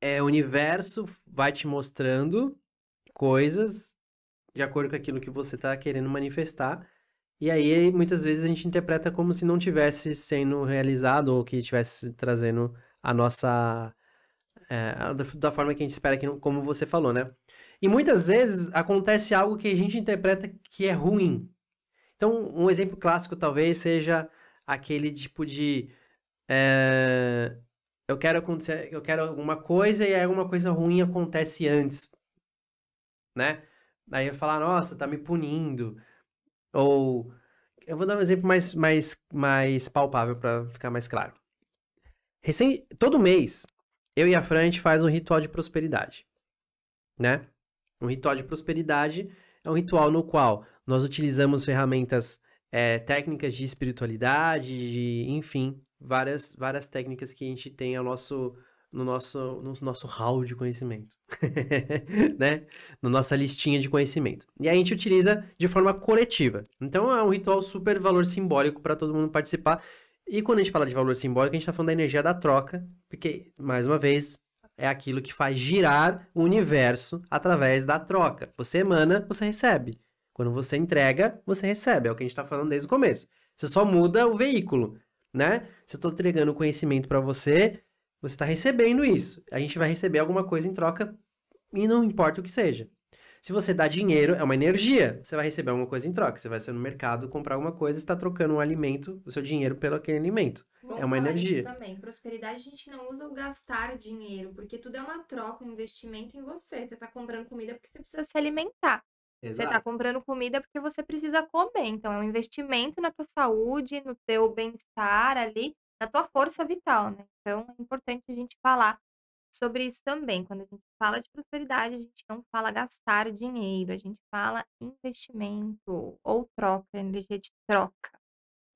É, o universo vai te mostrando coisas de acordo com aquilo que você está querendo manifestar. E aí, muitas vezes, a gente interpreta como se não tivesse sendo realizado ou que estivesse trazendo a nossa. É, da forma que a gente espera, que, como você falou, né? E muitas vezes acontece algo que a gente interpreta que é ruim. Então, um exemplo clássico talvez seja aquele tipo de. É, eu quero acontecer, eu quero alguma coisa e aí alguma coisa ruim acontece antes, né? Aí eu falar, nossa, tá me punindo. Ou eu vou dar um exemplo mais mais mais palpável para ficar mais claro. Recém, todo mês eu e a Fran a gente faz um ritual de prosperidade, né? Um ritual de prosperidade é um ritual no qual nós utilizamos ferramentas é, técnicas de espiritualidade, de, enfim, várias, várias técnicas que a gente tem ao nosso, no, nosso, no nosso hall de conhecimento, né? Na nossa listinha de conhecimento. E a gente utiliza de forma coletiva. Então é um ritual super valor simbólico para todo mundo participar. E quando a gente fala de valor simbólico, a gente está falando da energia da troca, porque, mais uma vez, é aquilo que faz girar o universo através da troca. Você emana, você recebe. Quando você entrega, você recebe. É o que a gente está falando desde o começo. Você só muda o veículo, né? Se eu estou entregando conhecimento para você, você está recebendo isso. A gente vai receber alguma coisa em troca e não importa o que seja. Se você dá dinheiro, é uma energia. Você vai receber alguma coisa em troca. Você vai ser no mercado comprar alguma coisa, está trocando um alimento, o seu dinheiro pelo aquele alimento. Bom, é uma energia. também. Prosperidade a gente não usa o gastar dinheiro, porque tudo é uma troca, um investimento em você. Você está comprando comida porque você precisa se alimentar. Tá Exato. Você está comprando comida porque você precisa comer. Então, é um investimento na tua saúde, no teu bem-estar ali, na tua força vital, né? Então, é importante a gente falar sobre isso também. Quando a gente fala de prosperidade, a gente não fala gastar dinheiro, a gente fala investimento ou troca, energia de troca.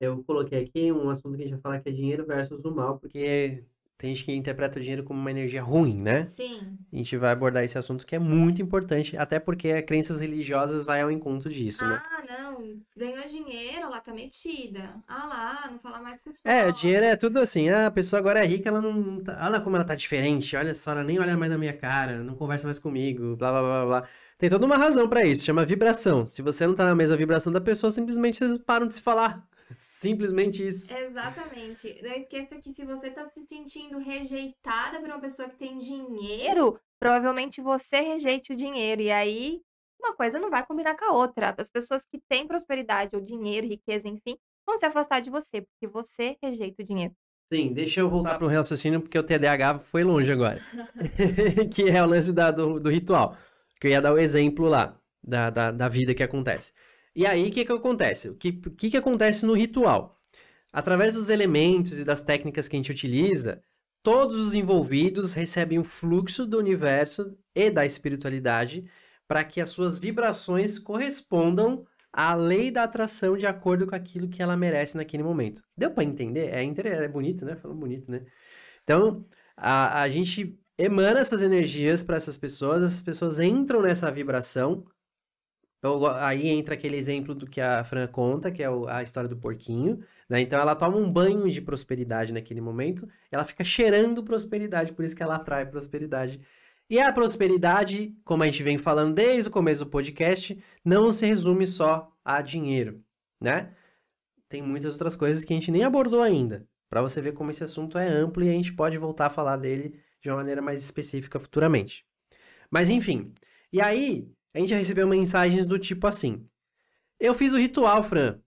Eu coloquei aqui um assunto que a gente vai falar que é dinheiro versus o mal, porque tem gente que interpreta o dinheiro como uma energia ruim, né? Sim. A gente vai abordar esse assunto que é muito importante, até porque crenças religiosas vai ao encontro disso, ah, né? Ah, não. Ganhou dinheiro, ela tá metida. Ah lá, não fala mais com os É, o dinheiro é tudo assim. Ah, a pessoa agora é rica, ela não tá... Olha como ela tá diferente, olha só, ela nem olha mais na minha cara, não conversa mais comigo, blá, blá, blá, blá. Tem toda uma razão para isso, chama vibração. Se você não tá na mesma vibração da pessoa, simplesmente vocês param de se falar. Simplesmente isso. Exatamente. Não esqueça que se você está se sentindo rejeitada por uma pessoa que tem dinheiro, provavelmente você rejeite o dinheiro. E aí, uma coisa não vai combinar com a outra. As pessoas que têm prosperidade ou dinheiro, riqueza, enfim, vão se afastar de você, porque você rejeita o dinheiro. Sim, deixa eu voltar para o raciocínio, porque o TDAH foi longe agora. que é o lance da, do, do ritual. Que eu ia dar o exemplo lá da, da, da vida que acontece. E aí, o que, que acontece? O que, que, que acontece no ritual? Através dos elementos e das técnicas que a gente utiliza, todos os envolvidos recebem o um fluxo do universo e da espiritualidade para que as suas vibrações correspondam à lei da atração de acordo com aquilo que ela merece naquele momento. Deu para entender? É, é bonito, né? Falando bonito, né? Então, a, a gente emana essas energias para essas pessoas, essas pessoas entram nessa vibração então, aí entra aquele exemplo do que a Fran conta, que é a história do porquinho. Né? Então, ela toma um banho de prosperidade naquele momento, ela fica cheirando prosperidade, por isso que ela atrai prosperidade. E a prosperidade, como a gente vem falando desde o começo do podcast, não se resume só a dinheiro, né? Tem muitas outras coisas que a gente nem abordou ainda, para você ver como esse assunto é amplo e a gente pode voltar a falar dele de uma maneira mais específica futuramente. Mas enfim, e aí a gente já recebeu mensagens do tipo assim: Eu fiz o ritual, Fran,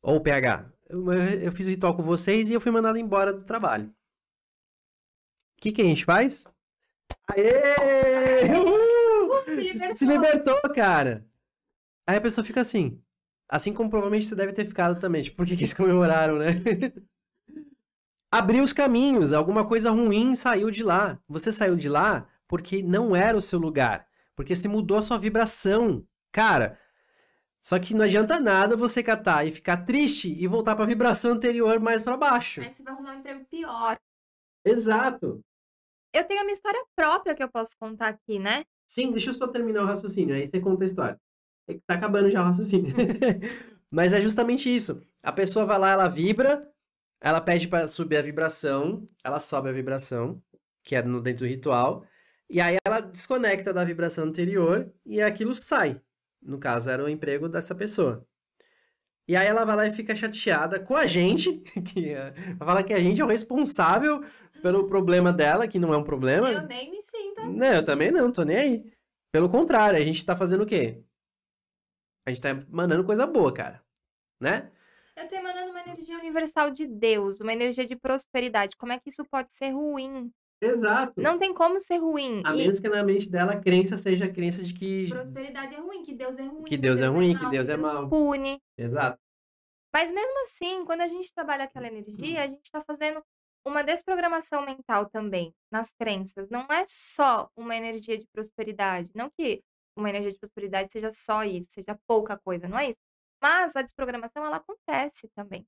ou PH, eu, eu fiz o ritual com vocês e eu fui mandado embora do trabalho. O que, que a gente faz? Aê! Se, libertou. Se libertou, cara! Aí a pessoa fica assim. Assim como provavelmente você deve ter ficado também. Tipo, por que, que eles comemoraram, né? Abriu os caminhos, alguma coisa ruim saiu de lá. Você saiu de lá porque não era o seu lugar. Porque se mudou a sua vibração. Cara, só que não adianta nada você catar e ficar triste e voltar para a vibração anterior mais para baixo. Aí você vai arrumar um emprego pior. Exato. Eu tenho a minha história própria que eu posso contar aqui, né? Sim, deixa eu só terminar o raciocínio, aí você conta a história. É tá acabando já o raciocínio. Mas é justamente isso. A pessoa vai lá, ela vibra, ela pede para subir a vibração, ela sobe a vibração, que é no, dentro do ritual. E aí ela desconecta da vibração anterior e aquilo sai. No caso, era o emprego dessa pessoa. E aí ela vai lá e fica chateada com a gente, que é, fala que a gente é o responsável pelo problema dela, que não é um problema. Eu nem me sinto assim. Não, eu também não, tô nem aí. Pelo contrário, a gente tá fazendo o quê? A gente tá mandando coisa boa, cara. Né? Eu tô emanando uma energia universal de Deus, uma energia de prosperidade. Como é que isso pode ser ruim? Exato. Não tem como ser ruim. A e... menos que na mente dela a crença seja a crença de que. Prosperidade é ruim, que Deus é ruim. Que Deus, que né? é Deus é ruim, é mal, que Deus é mau Pune. Exato. Mas mesmo assim, quando a gente trabalha aquela energia, a gente está fazendo uma desprogramação mental também nas crenças. Não é só uma energia de prosperidade. Não que uma energia de prosperidade seja só isso, seja pouca coisa, não é isso. Mas a desprogramação, ela acontece também.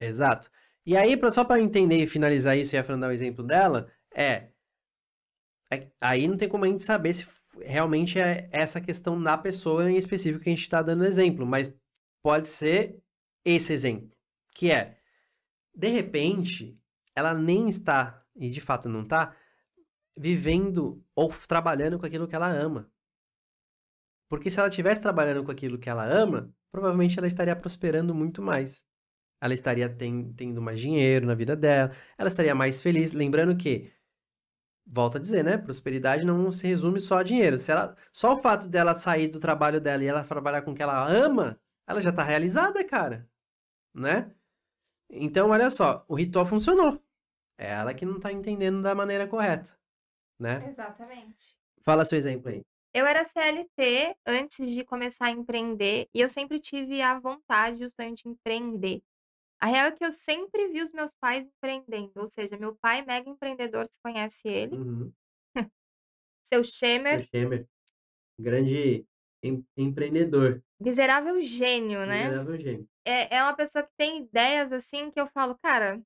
Exato. E aí, só para entender e finalizar isso e a Fran dar o exemplo dela, é. é aí não tem como a gente saber se realmente é essa questão na pessoa em específico que a gente está dando exemplo, mas pode ser esse exemplo, que é, de repente, ela nem está, e de fato não está, vivendo ou trabalhando com aquilo que ela ama. Porque se ela estivesse trabalhando com aquilo que ela ama, provavelmente ela estaria prosperando muito mais. Ela estaria ten, tendo mais dinheiro na vida dela, ela estaria mais feliz. Lembrando que volta a dizer, né? Uhum. Prosperidade não se resume só a dinheiro. Se ela, só o fato dela sair do trabalho dela e ela trabalhar com o que ela ama, ela já tá realizada, cara. Né? Então, olha só, o ritual funcionou. É ela que não tá entendendo da maneira correta, né? Exatamente. Fala seu exemplo aí. Eu era CLT antes de começar a empreender e eu sempre tive a vontade e o sonho de empreender. A real é que eu sempre vi os meus pais empreendendo, ou seja, meu pai é mega empreendedor, se conhece ele. Uhum. Seu Schemer. Seu Schemer. Grande em empreendedor. Miserável gênio, né? Miserável gênio. É, é uma pessoa que tem ideias assim que eu falo, cara,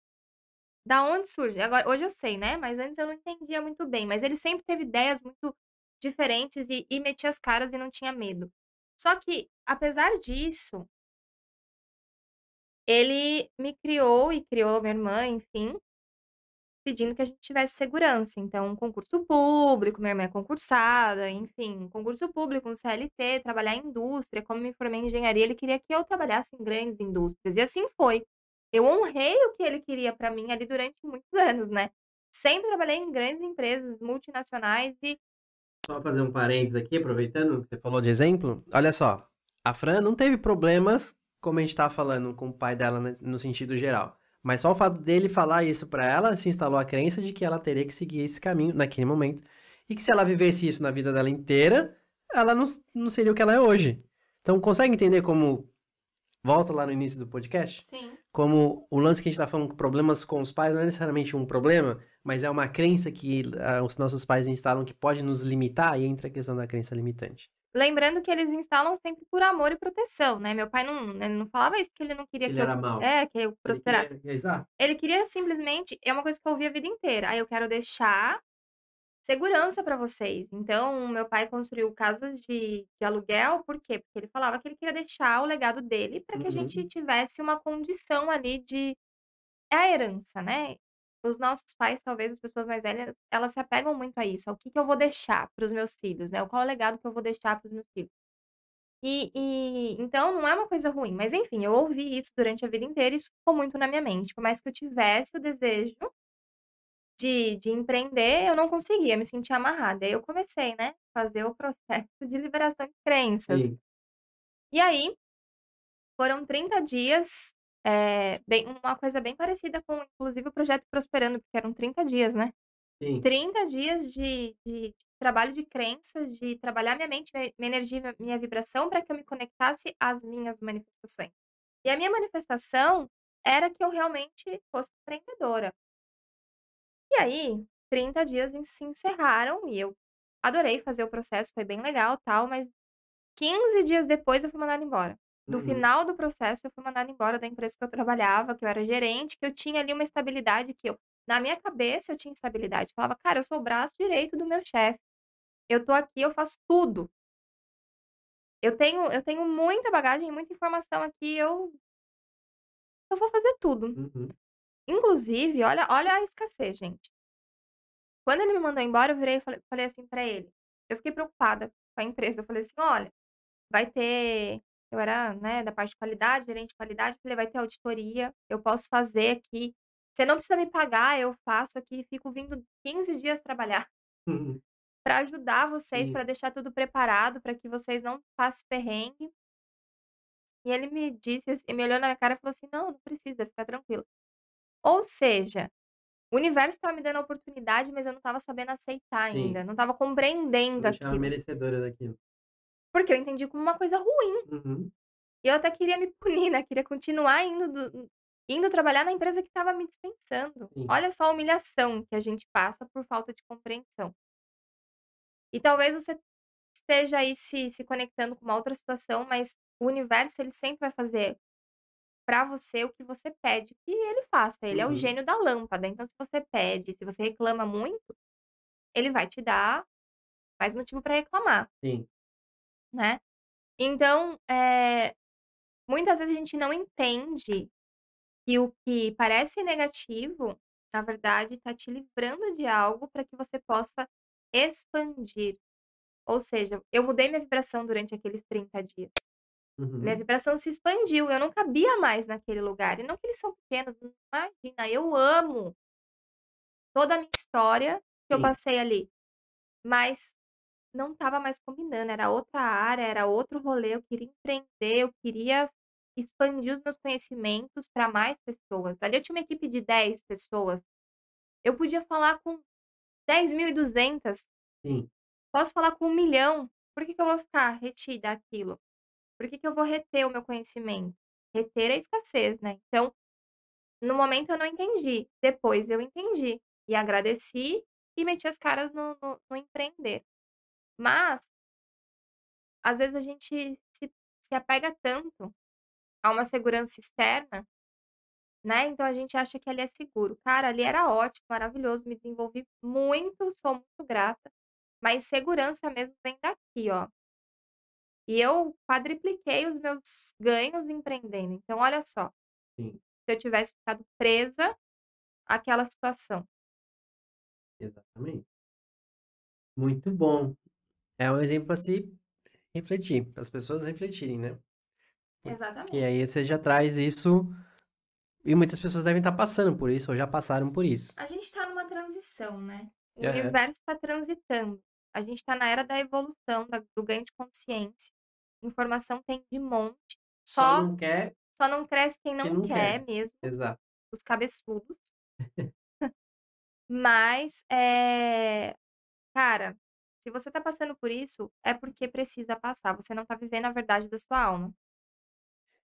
da onde surge? Agora, hoje eu sei, né? Mas antes eu não entendia muito bem. Mas ele sempre teve ideias muito diferentes e, e metia as caras e não tinha medo. Só que, apesar disso, ele me criou e criou minha irmã, enfim, pedindo que a gente tivesse segurança. Então, um concurso público, minha irmã é concursada, enfim, concurso público, um CLT, trabalhar em indústria. Como me formei em engenharia, ele queria que eu trabalhasse em grandes indústrias. E assim foi. Eu honrei o que ele queria para mim ali durante muitos anos, né? Sempre trabalhei em grandes empresas multinacionais e. Só fazer um parênteses aqui, aproveitando que você falou de exemplo. Olha só, a Fran não teve problemas como a gente estava falando com o pai dela no sentido geral. Mas só o fato dele falar isso para ela, se instalou a crença de que ela teria que seguir esse caminho naquele momento. E que se ela vivesse isso na vida dela inteira, ela não, não seria o que ela é hoje. Então, consegue entender como. Volta lá no início do podcast? Sim. Como o lance que a gente tá falando com problemas com os pais não é necessariamente um problema, mas é uma crença que ah, os nossos pais instalam que pode nos limitar e entra a questão da crença limitante. Lembrando que eles instalam sempre por amor e proteção, né? Meu pai não, não falava isso porque ele não queria ele que, eu, mal. É, que eu prosperasse. Ele queria, ele queria simplesmente, é uma coisa que eu ouvi a vida inteira. Aí eu quero deixar segurança para vocês. Então, meu pai construiu casas de, de, aluguel, por quê? Porque ele falava que ele queria deixar o legado dele para que uhum. a gente uhum. tivesse uma condição ali de. É a herança, né? os nossos pais, talvez as pessoas mais velhas, elas se apegam muito a isso, ao que, que eu vou deixar para os meus filhos, né? Qual é o legado que eu vou deixar para os meus filhos. E, e, então não é uma coisa ruim, mas enfim, eu ouvi isso durante a vida inteira e isso ficou muito na minha mente. Por mais que eu tivesse o desejo de, de empreender, eu não conseguia, me sentia amarrada. Aí eu comecei, né, fazer o processo de liberação de crenças. Sim. E aí foram 30 dias é, bem, uma coisa bem parecida com, inclusive, o projeto Prosperando, porque eram 30 dias, né? Sim. 30 dias de, de, de trabalho de crenças, de trabalhar minha mente, minha, minha energia, minha vibração para que eu me conectasse às minhas manifestações. E a minha manifestação era que eu realmente fosse empreendedora. E aí, 30 dias se encerraram e eu adorei fazer o processo, foi bem legal tal, mas 15 dias depois eu fui mandada embora do uhum. final do processo, eu fui mandada embora da empresa que eu trabalhava, que eu era gerente, que eu tinha ali uma estabilidade que eu, na minha cabeça, eu tinha estabilidade. Eu falava, cara, eu sou o braço direito do meu chefe. Eu tô aqui, eu faço tudo. Eu tenho, eu tenho muita bagagem, muita informação aqui, eu eu vou fazer tudo. Uhum. Inclusive, olha, olha a escassez, gente. Quando ele me mandou embora, eu virei e falei, falei assim para ele. Eu fiquei preocupada com a empresa. Eu falei assim: olha, vai ter eu era, né, da parte de qualidade, gerente de qualidade, falei, vai ter auditoria, eu posso fazer aqui. Você não precisa me pagar, eu faço aqui, fico vindo 15 dias trabalhar. Uhum. para ajudar vocês, para deixar tudo preparado, para que vocês não passem perrengue. E ele me disse, assim, me olhou na minha cara e falou assim: não, não precisa, fica tranquilo. Ou seja, o universo estava me dando a oportunidade, mas eu não estava sabendo aceitar Sim. ainda, não estava compreendendo aquilo. merecedora daquilo. Porque eu entendi como uma coisa ruim. Uhum. E eu até queria me punir, né? Queria continuar indo, do, indo trabalhar na empresa que estava me dispensando. Sim. Olha só a humilhação que a gente passa por falta de compreensão. E talvez você esteja aí se, se conectando com uma outra situação, mas o universo ele sempre vai fazer para você o que você pede que ele faça. Ele uhum. é o uhum. gênio da lâmpada. Então, se você pede, se você reclama muito, ele vai te dar mais motivo para reclamar. Sim né. Então, é, muitas vezes a gente não entende que o que parece negativo, na verdade, tá te livrando de algo para que você possa expandir. Ou seja, eu mudei minha vibração durante aqueles 30 dias. Minha uhum. vibração se expandiu, eu não cabia mais naquele lugar. E não que eles são pequenos, imagina, eu amo toda a minha história que eu passei ali. Mas não estava mais combinando, era outra área, era outro rolê, eu queria empreender, eu queria expandir os meus conhecimentos para mais pessoas. Ali eu tinha uma equipe de 10 pessoas, eu podia falar com 10.200, Sim. posso falar com um milhão, por que, que eu vou ficar retida aquilo? Por que, que eu vou reter o meu conhecimento? Reter é escassez, né? Então, no momento eu não entendi, depois eu entendi e agradeci e meti as caras no, no, no empreender. Mas, às vezes a gente se, se apega tanto a uma segurança externa, né? Então a gente acha que ali é seguro. Cara, ali era ótimo, maravilhoso, me desenvolvi muito, sou muito grata. Mas segurança mesmo vem daqui, ó. E eu quadripliquei os meus ganhos empreendendo. Então, olha só. Sim. Se eu tivesse ficado presa àquela situação. Exatamente. Muito bom é um exemplo para se refletir, para as pessoas refletirem, né? Exatamente. E aí você já traz isso. E muitas pessoas devem estar tá passando por isso, ou já passaram por isso. A gente está numa transição, né? O universo está transitando. A gente está na era da evolução, do ganho de consciência. Informação tem de monte. Só, só não quer. Só não cresce quem não, quem não quer, quer, mesmo. Exato. Os cabeçudos. Mas, é... cara, se você está passando por isso, é porque precisa passar. Você não está vivendo a verdade da sua alma.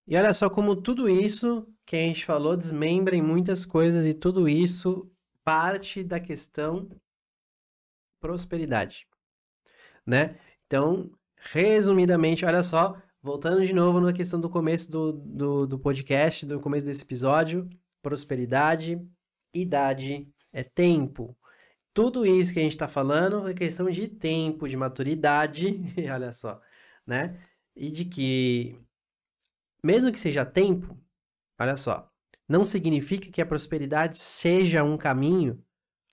E olha só como tudo isso que a gente falou desmembra em muitas coisas e tudo isso parte da questão prosperidade, né? Então, resumidamente, olha só, voltando de novo na questão do começo do, do, do podcast, do começo desse episódio, prosperidade, idade é tempo. Tudo isso que a gente está falando é questão de tempo, de maturidade, olha só, né? E de que, mesmo que seja tempo, olha só, não significa que a prosperidade seja um caminho,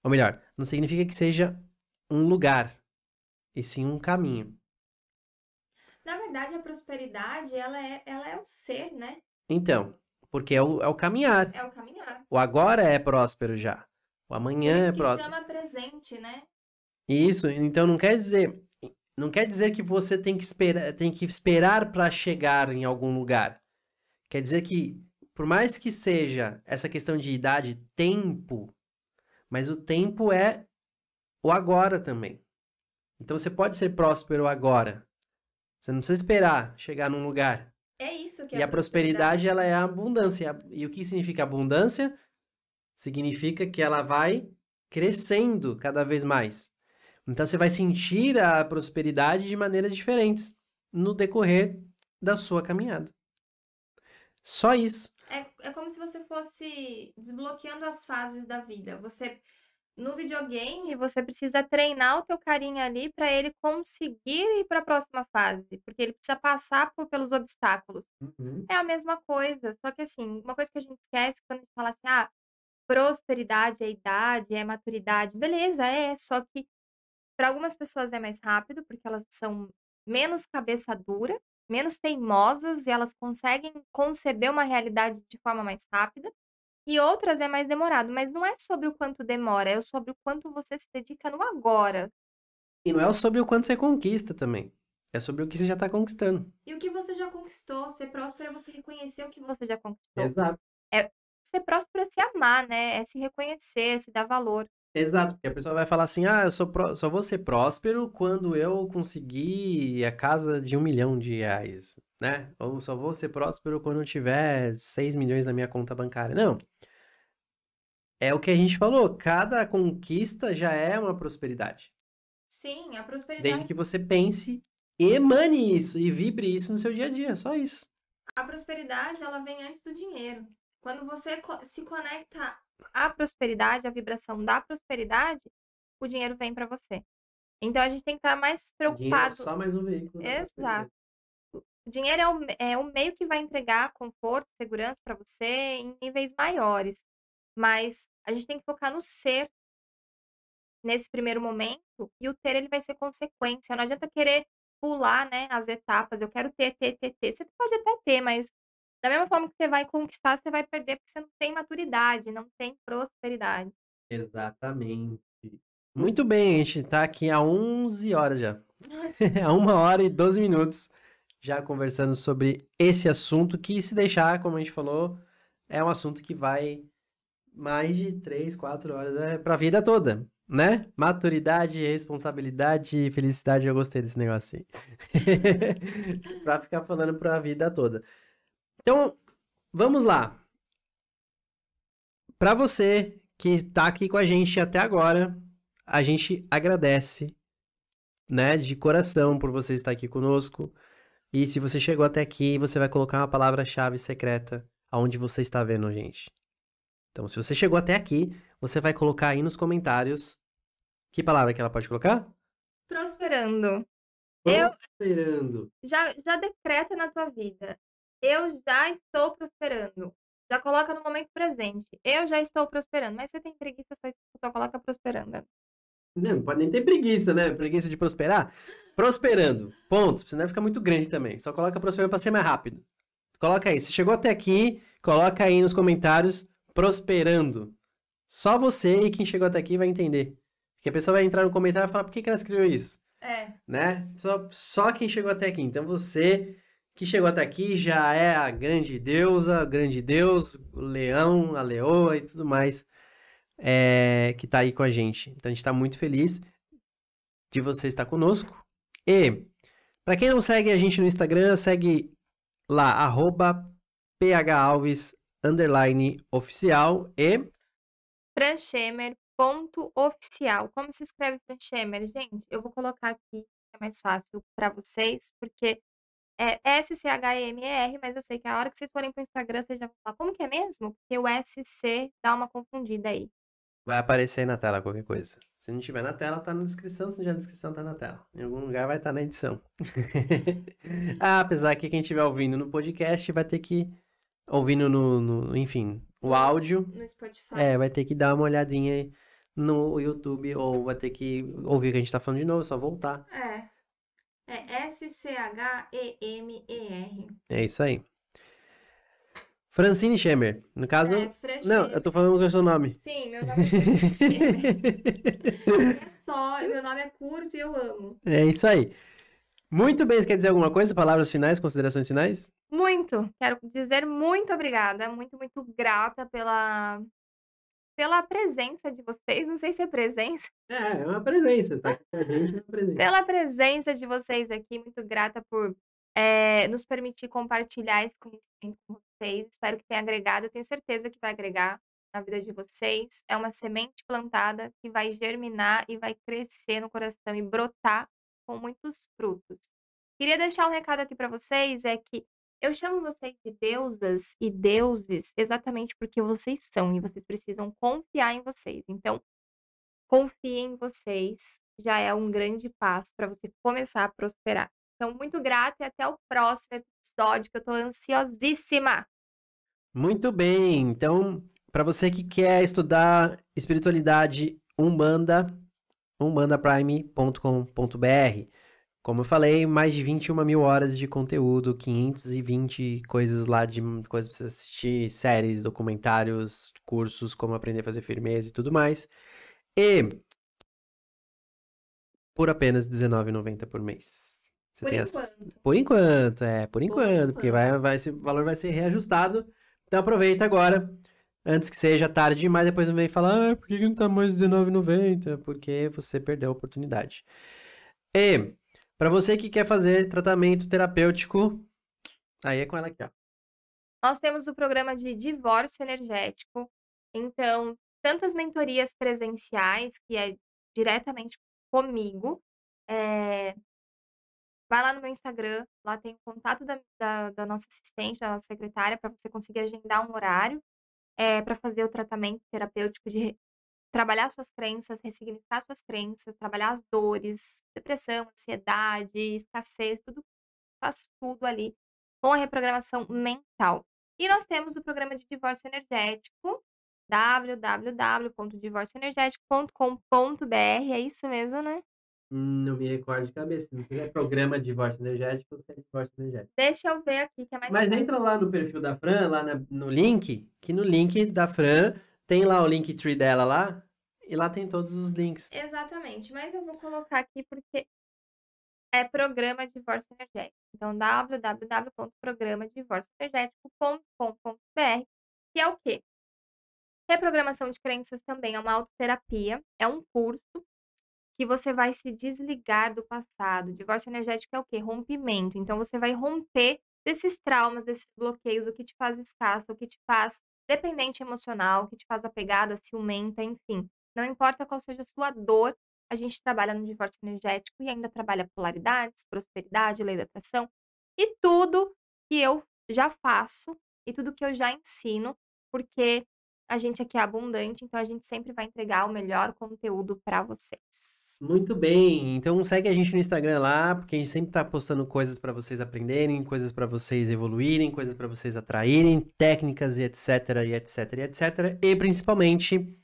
ou melhor, não significa que seja um lugar, e sim um caminho. Na verdade, a prosperidade, ela é, ela é o ser, né? Então, porque é o, é o caminhar. É o caminhar. O agora é próspero já amanhã é próximo. chama presente, né? Isso, então não quer dizer, não quer dizer que você tem que esperar, tem que esperar para chegar em algum lugar. Quer dizer que por mais que seja essa questão de idade, tempo, mas o tempo é o agora também. Então você pode ser próspero agora. Você não precisa esperar chegar num lugar. É isso que E é a prosperidade, prosperidade, ela é a abundância. E o que significa abundância? Significa que ela vai crescendo cada vez mais. Então você vai sentir a prosperidade de maneiras diferentes no decorrer da sua caminhada. Só isso. É, é como se você fosse desbloqueando as fases da vida. Você no videogame você precisa treinar o teu carinha ali para ele conseguir ir para a próxima fase, porque ele precisa passar por, pelos obstáculos. Uhum. É a mesma coisa, só que assim, uma coisa que a gente esquece quando a gente fala assim, ah, prosperidade é idade, é maturidade, beleza, é, só que para algumas pessoas é mais rápido, porque elas são menos cabeça dura, menos teimosas e elas conseguem conceber uma realidade de forma mais rápida. E outras é mais demorado, mas não é sobre o quanto demora, é sobre o quanto você se dedica no agora. E não é sobre o quanto você conquista também. É sobre o que você já está conquistando. E o que você já conquistou, ser próspero é você reconhecer o que você já conquistou. Exato. É, ser próspero é se amar, né? É se reconhecer, é se dar valor. Exato, porque a pessoa vai falar assim: ah, eu sou pró... só vou ser próspero quando eu conseguir a casa de um milhão de reais, né? Ou só vou ser próspero quando eu tiver 6 milhões na minha conta bancária. Não. É o que a gente falou: cada conquista já é uma prosperidade. Sim, a prosperidade. Desde que você pense, uhum. emane isso e vibre isso no seu dia a dia, só isso. A prosperidade, ela vem antes do dinheiro. Quando você se conecta à prosperidade, à vibração da prosperidade, o dinheiro vem para você. Então a gente tem que estar tá mais preocupado. Dinheiro é só mais um veículo. Né, Exato. O dinheiro é o, é o meio que vai entregar conforto, segurança para você em níveis maiores. Mas a gente tem que focar no ser nesse primeiro momento e o ter ele vai ser consequência. Não adianta querer pular, né, as etapas. Eu quero ter, ter, ter, ter. Você pode até ter, mas da mesma forma que você vai conquistar, você vai perder porque você não tem maturidade, não tem prosperidade. Exatamente. Muito uhum. bem, a gente está aqui há 11 horas já. há uma hora e 12 minutos já conversando sobre esse assunto que se deixar, como a gente falou, é um assunto que vai mais de 3, 4 horas é, né, para a vida toda, né? Maturidade, responsabilidade, felicidade, eu gostei desse negócio aí. para ficar falando para a vida toda. Então, vamos lá. Para você que está aqui com a gente até agora, a gente agradece, né, de coração por você estar aqui conosco. E se você chegou até aqui, você vai colocar uma palavra-chave secreta aonde você está vendo a gente. Então, se você chegou até aqui, você vai colocar aí nos comentários que palavra que ela pode colocar? Prosperando. Prosperando. Eu já, já decreta na tua vida eu já estou prosperando. Já coloca no momento presente. Eu já estou prosperando. Mas você tem preguiça, só, só coloca prosperando. Né? Não, pode nem ter preguiça, né? Preguiça de prosperar. Prosperando. Ponto. Senão fica muito grande também. Só coloca prosperando para ser mais rápido. Coloca aí. Se chegou até aqui, coloca aí nos comentários prosperando. Só você e quem chegou até aqui vai entender. Porque a pessoa vai entrar no comentário e falar por que, que ela escreveu isso. É. Né? Só, só quem chegou até aqui. Então você que chegou até aqui já é a grande deusa, o grande deus, o leão, a leoa e tudo mais é, que está aí com a gente. Então a gente está muito feliz de você estar conosco. E para quem não segue a gente no Instagram, segue lá, arroba phalves, oficial e... Franchemer.oficial. Como se escreve Pranchemer, gente? Eu vou colocar aqui, é mais fácil para vocês, porque é S-C-H-E-M-E-R, mas eu sei que a hora que vocês forem pro Instagram, vocês já vão falar como que é mesmo? Porque o S C dá uma confundida aí. Vai aparecer aí na tela qualquer coisa. Se não tiver na tela, tá na descrição. Se não tiver na descrição, tá na tela. Em algum lugar vai estar tá na edição. ah, apesar que quem estiver ouvindo no podcast vai ter que. Ouvindo no. no enfim, o áudio. No Spotify. É, vai ter que dar uma olhadinha aí no YouTube ou vai ter que ouvir o que a gente tá falando de novo, é só voltar. É. É S-C-H-E-M-E-R. É isso aí. Francine Schemer. No caso, é, não... não, eu tô falando com o seu nome. Sim, meu nome é Francine Schemer. é só, meu nome é curto e eu amo. É isso aí. Muito bem, você quer dizer alguma coisa? Palavras finais, considerações finais? Muito. Quero dizer muito obrigada, muito, muito grata pela, pela presença de vocês. Não sei se é presença. É, é uma presença, tá? A gente é uma presença. Pela presença de vocês aqui, muito grata por é, nos permitir compartilhar esse conhecimento com vocês. Espero que tenha agregado, eu tenho certeza que vai agregar na vida de vocês. É uma semente plantada que vai germinar e vai crescer no coração e brotar com muitos frutos. Queria deixar um recado aqui para vocês é que eu chamo vocês de deusas e deuses exatamente porque vocês são e vocês precisam confiar em vocês. Então, confie em vocês, já é um grande passo para você começar a prosperar. Então, muito grato e até o próximo episódio, que eu estou ansiosíssima. Muito bem, então, para você que quer estudar espiritualidade umbanda, umbandaprime.com.br. Como eu falei, mais de 21 mil horas de conteúdo, 520 coisas lá de coisas pra você assistir, séries, documentários, cursos, como aprender a fazer firmeza e tudo mais. E por apenas R$19,90 por mês. Você por enquanto. As... Por enquanto, é, por enquanto, enquanto. porque vai, vai, esse valor vai ser reajustado. Então aproveita agora, antes que seja tarde demais, depois não vem falar, ah, por que não tá mais R$19,90? Porque você perdeu a oportunidade. E para você que quer fazer tratamento terapêutico, aí é com ela aqui, ó. Nós temos o programa de divórcio energético. Então, tantas mentorias presenciais, que é diretamente comigo. É... Vai lá no meu Instagram, lá tem o contato da, da, da nossa assistente, da nossa secretária, para você conseguir agendar um horário é, eh, para fazer o tratamento terapêutico de trabalhar suas crenças, ressignificar suas crenças, trabalhar as dores, depressão, ansiedade, escassez, tudo faz tudo ali com a reprogramação mental. E nós temos o programa de divórcio energético, www.divorcioenergético.com.br, é isso mesmo, né? Não me recordo de cabeça. Não sei é programa de divórcio energético você é divórcio energético. Deixa eu ver aqui que é mais. Mas fácil. entra lá no perfil da Fran, lá na, no link, que no link da Fran tem lá o Linktree dela lá, e lá tem todos os links. Exatamente, mas eu vou colocar aqui porque é programa de divórcio energético. Então, www.programadivorcioenergético.com.br, que é o quê? Reprogramação de crenças também é uma autoterapia, é um curso que você vai se desligar do passado. Divórcio energético é o quê? Rompimento. Então, você vai romper desses traumas, desses bloqueios, o que te faz escassa, o que te faz dependente emocional, que te faz apegada, ciumenta, enfim. Não importa qual seja a sua dor, a gente trabalha no divórcio energético e ainda trabalha polaridades, prosperidade, lei da atração e tudo que eu já faço e tudo que eu já ensino, porque a gente aqui é abundante, então a gente sempre vai entregar o melhor conteúdo para vocês. Muito bem. Então segue a gente no Instagram lá, porque a gente sempre tá postando coisas para vocês aprenderem, coisas para vocês evoluírem, coisas para vocês atraírem, técnicas e etc, e etc, e etc. E principalmente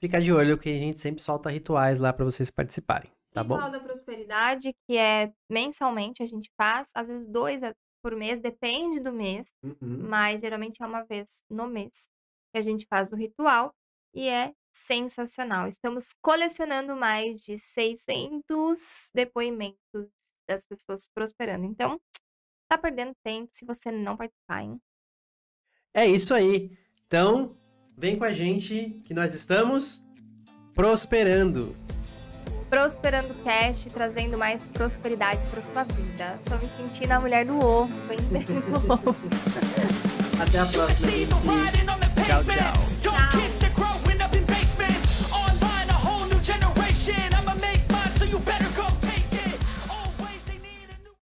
ficar de olho porque a gente sempre solta rituais lá para vocês participarem, tá bom? Ritual da prosperidade, que é mensalmente a gente faz, às vezes dois eh, por mês, depende do mês, uhum. mas geralmente é uma vez no mês que a gente faz no ritual e é sensacional. Estamos colecionando mais de 600 depoimentos das pessoas prosperando. Então, tá perdendo tempo se você não participar, hein? É isso aí. Então, vem com a gente que nós estamos prosperando. Prosperando Cash, trazendo mais prosperidade para sua vida. Tô me sentindo a mulher do ovo, hein? Até a próxima. Ciao, ciao. ciao.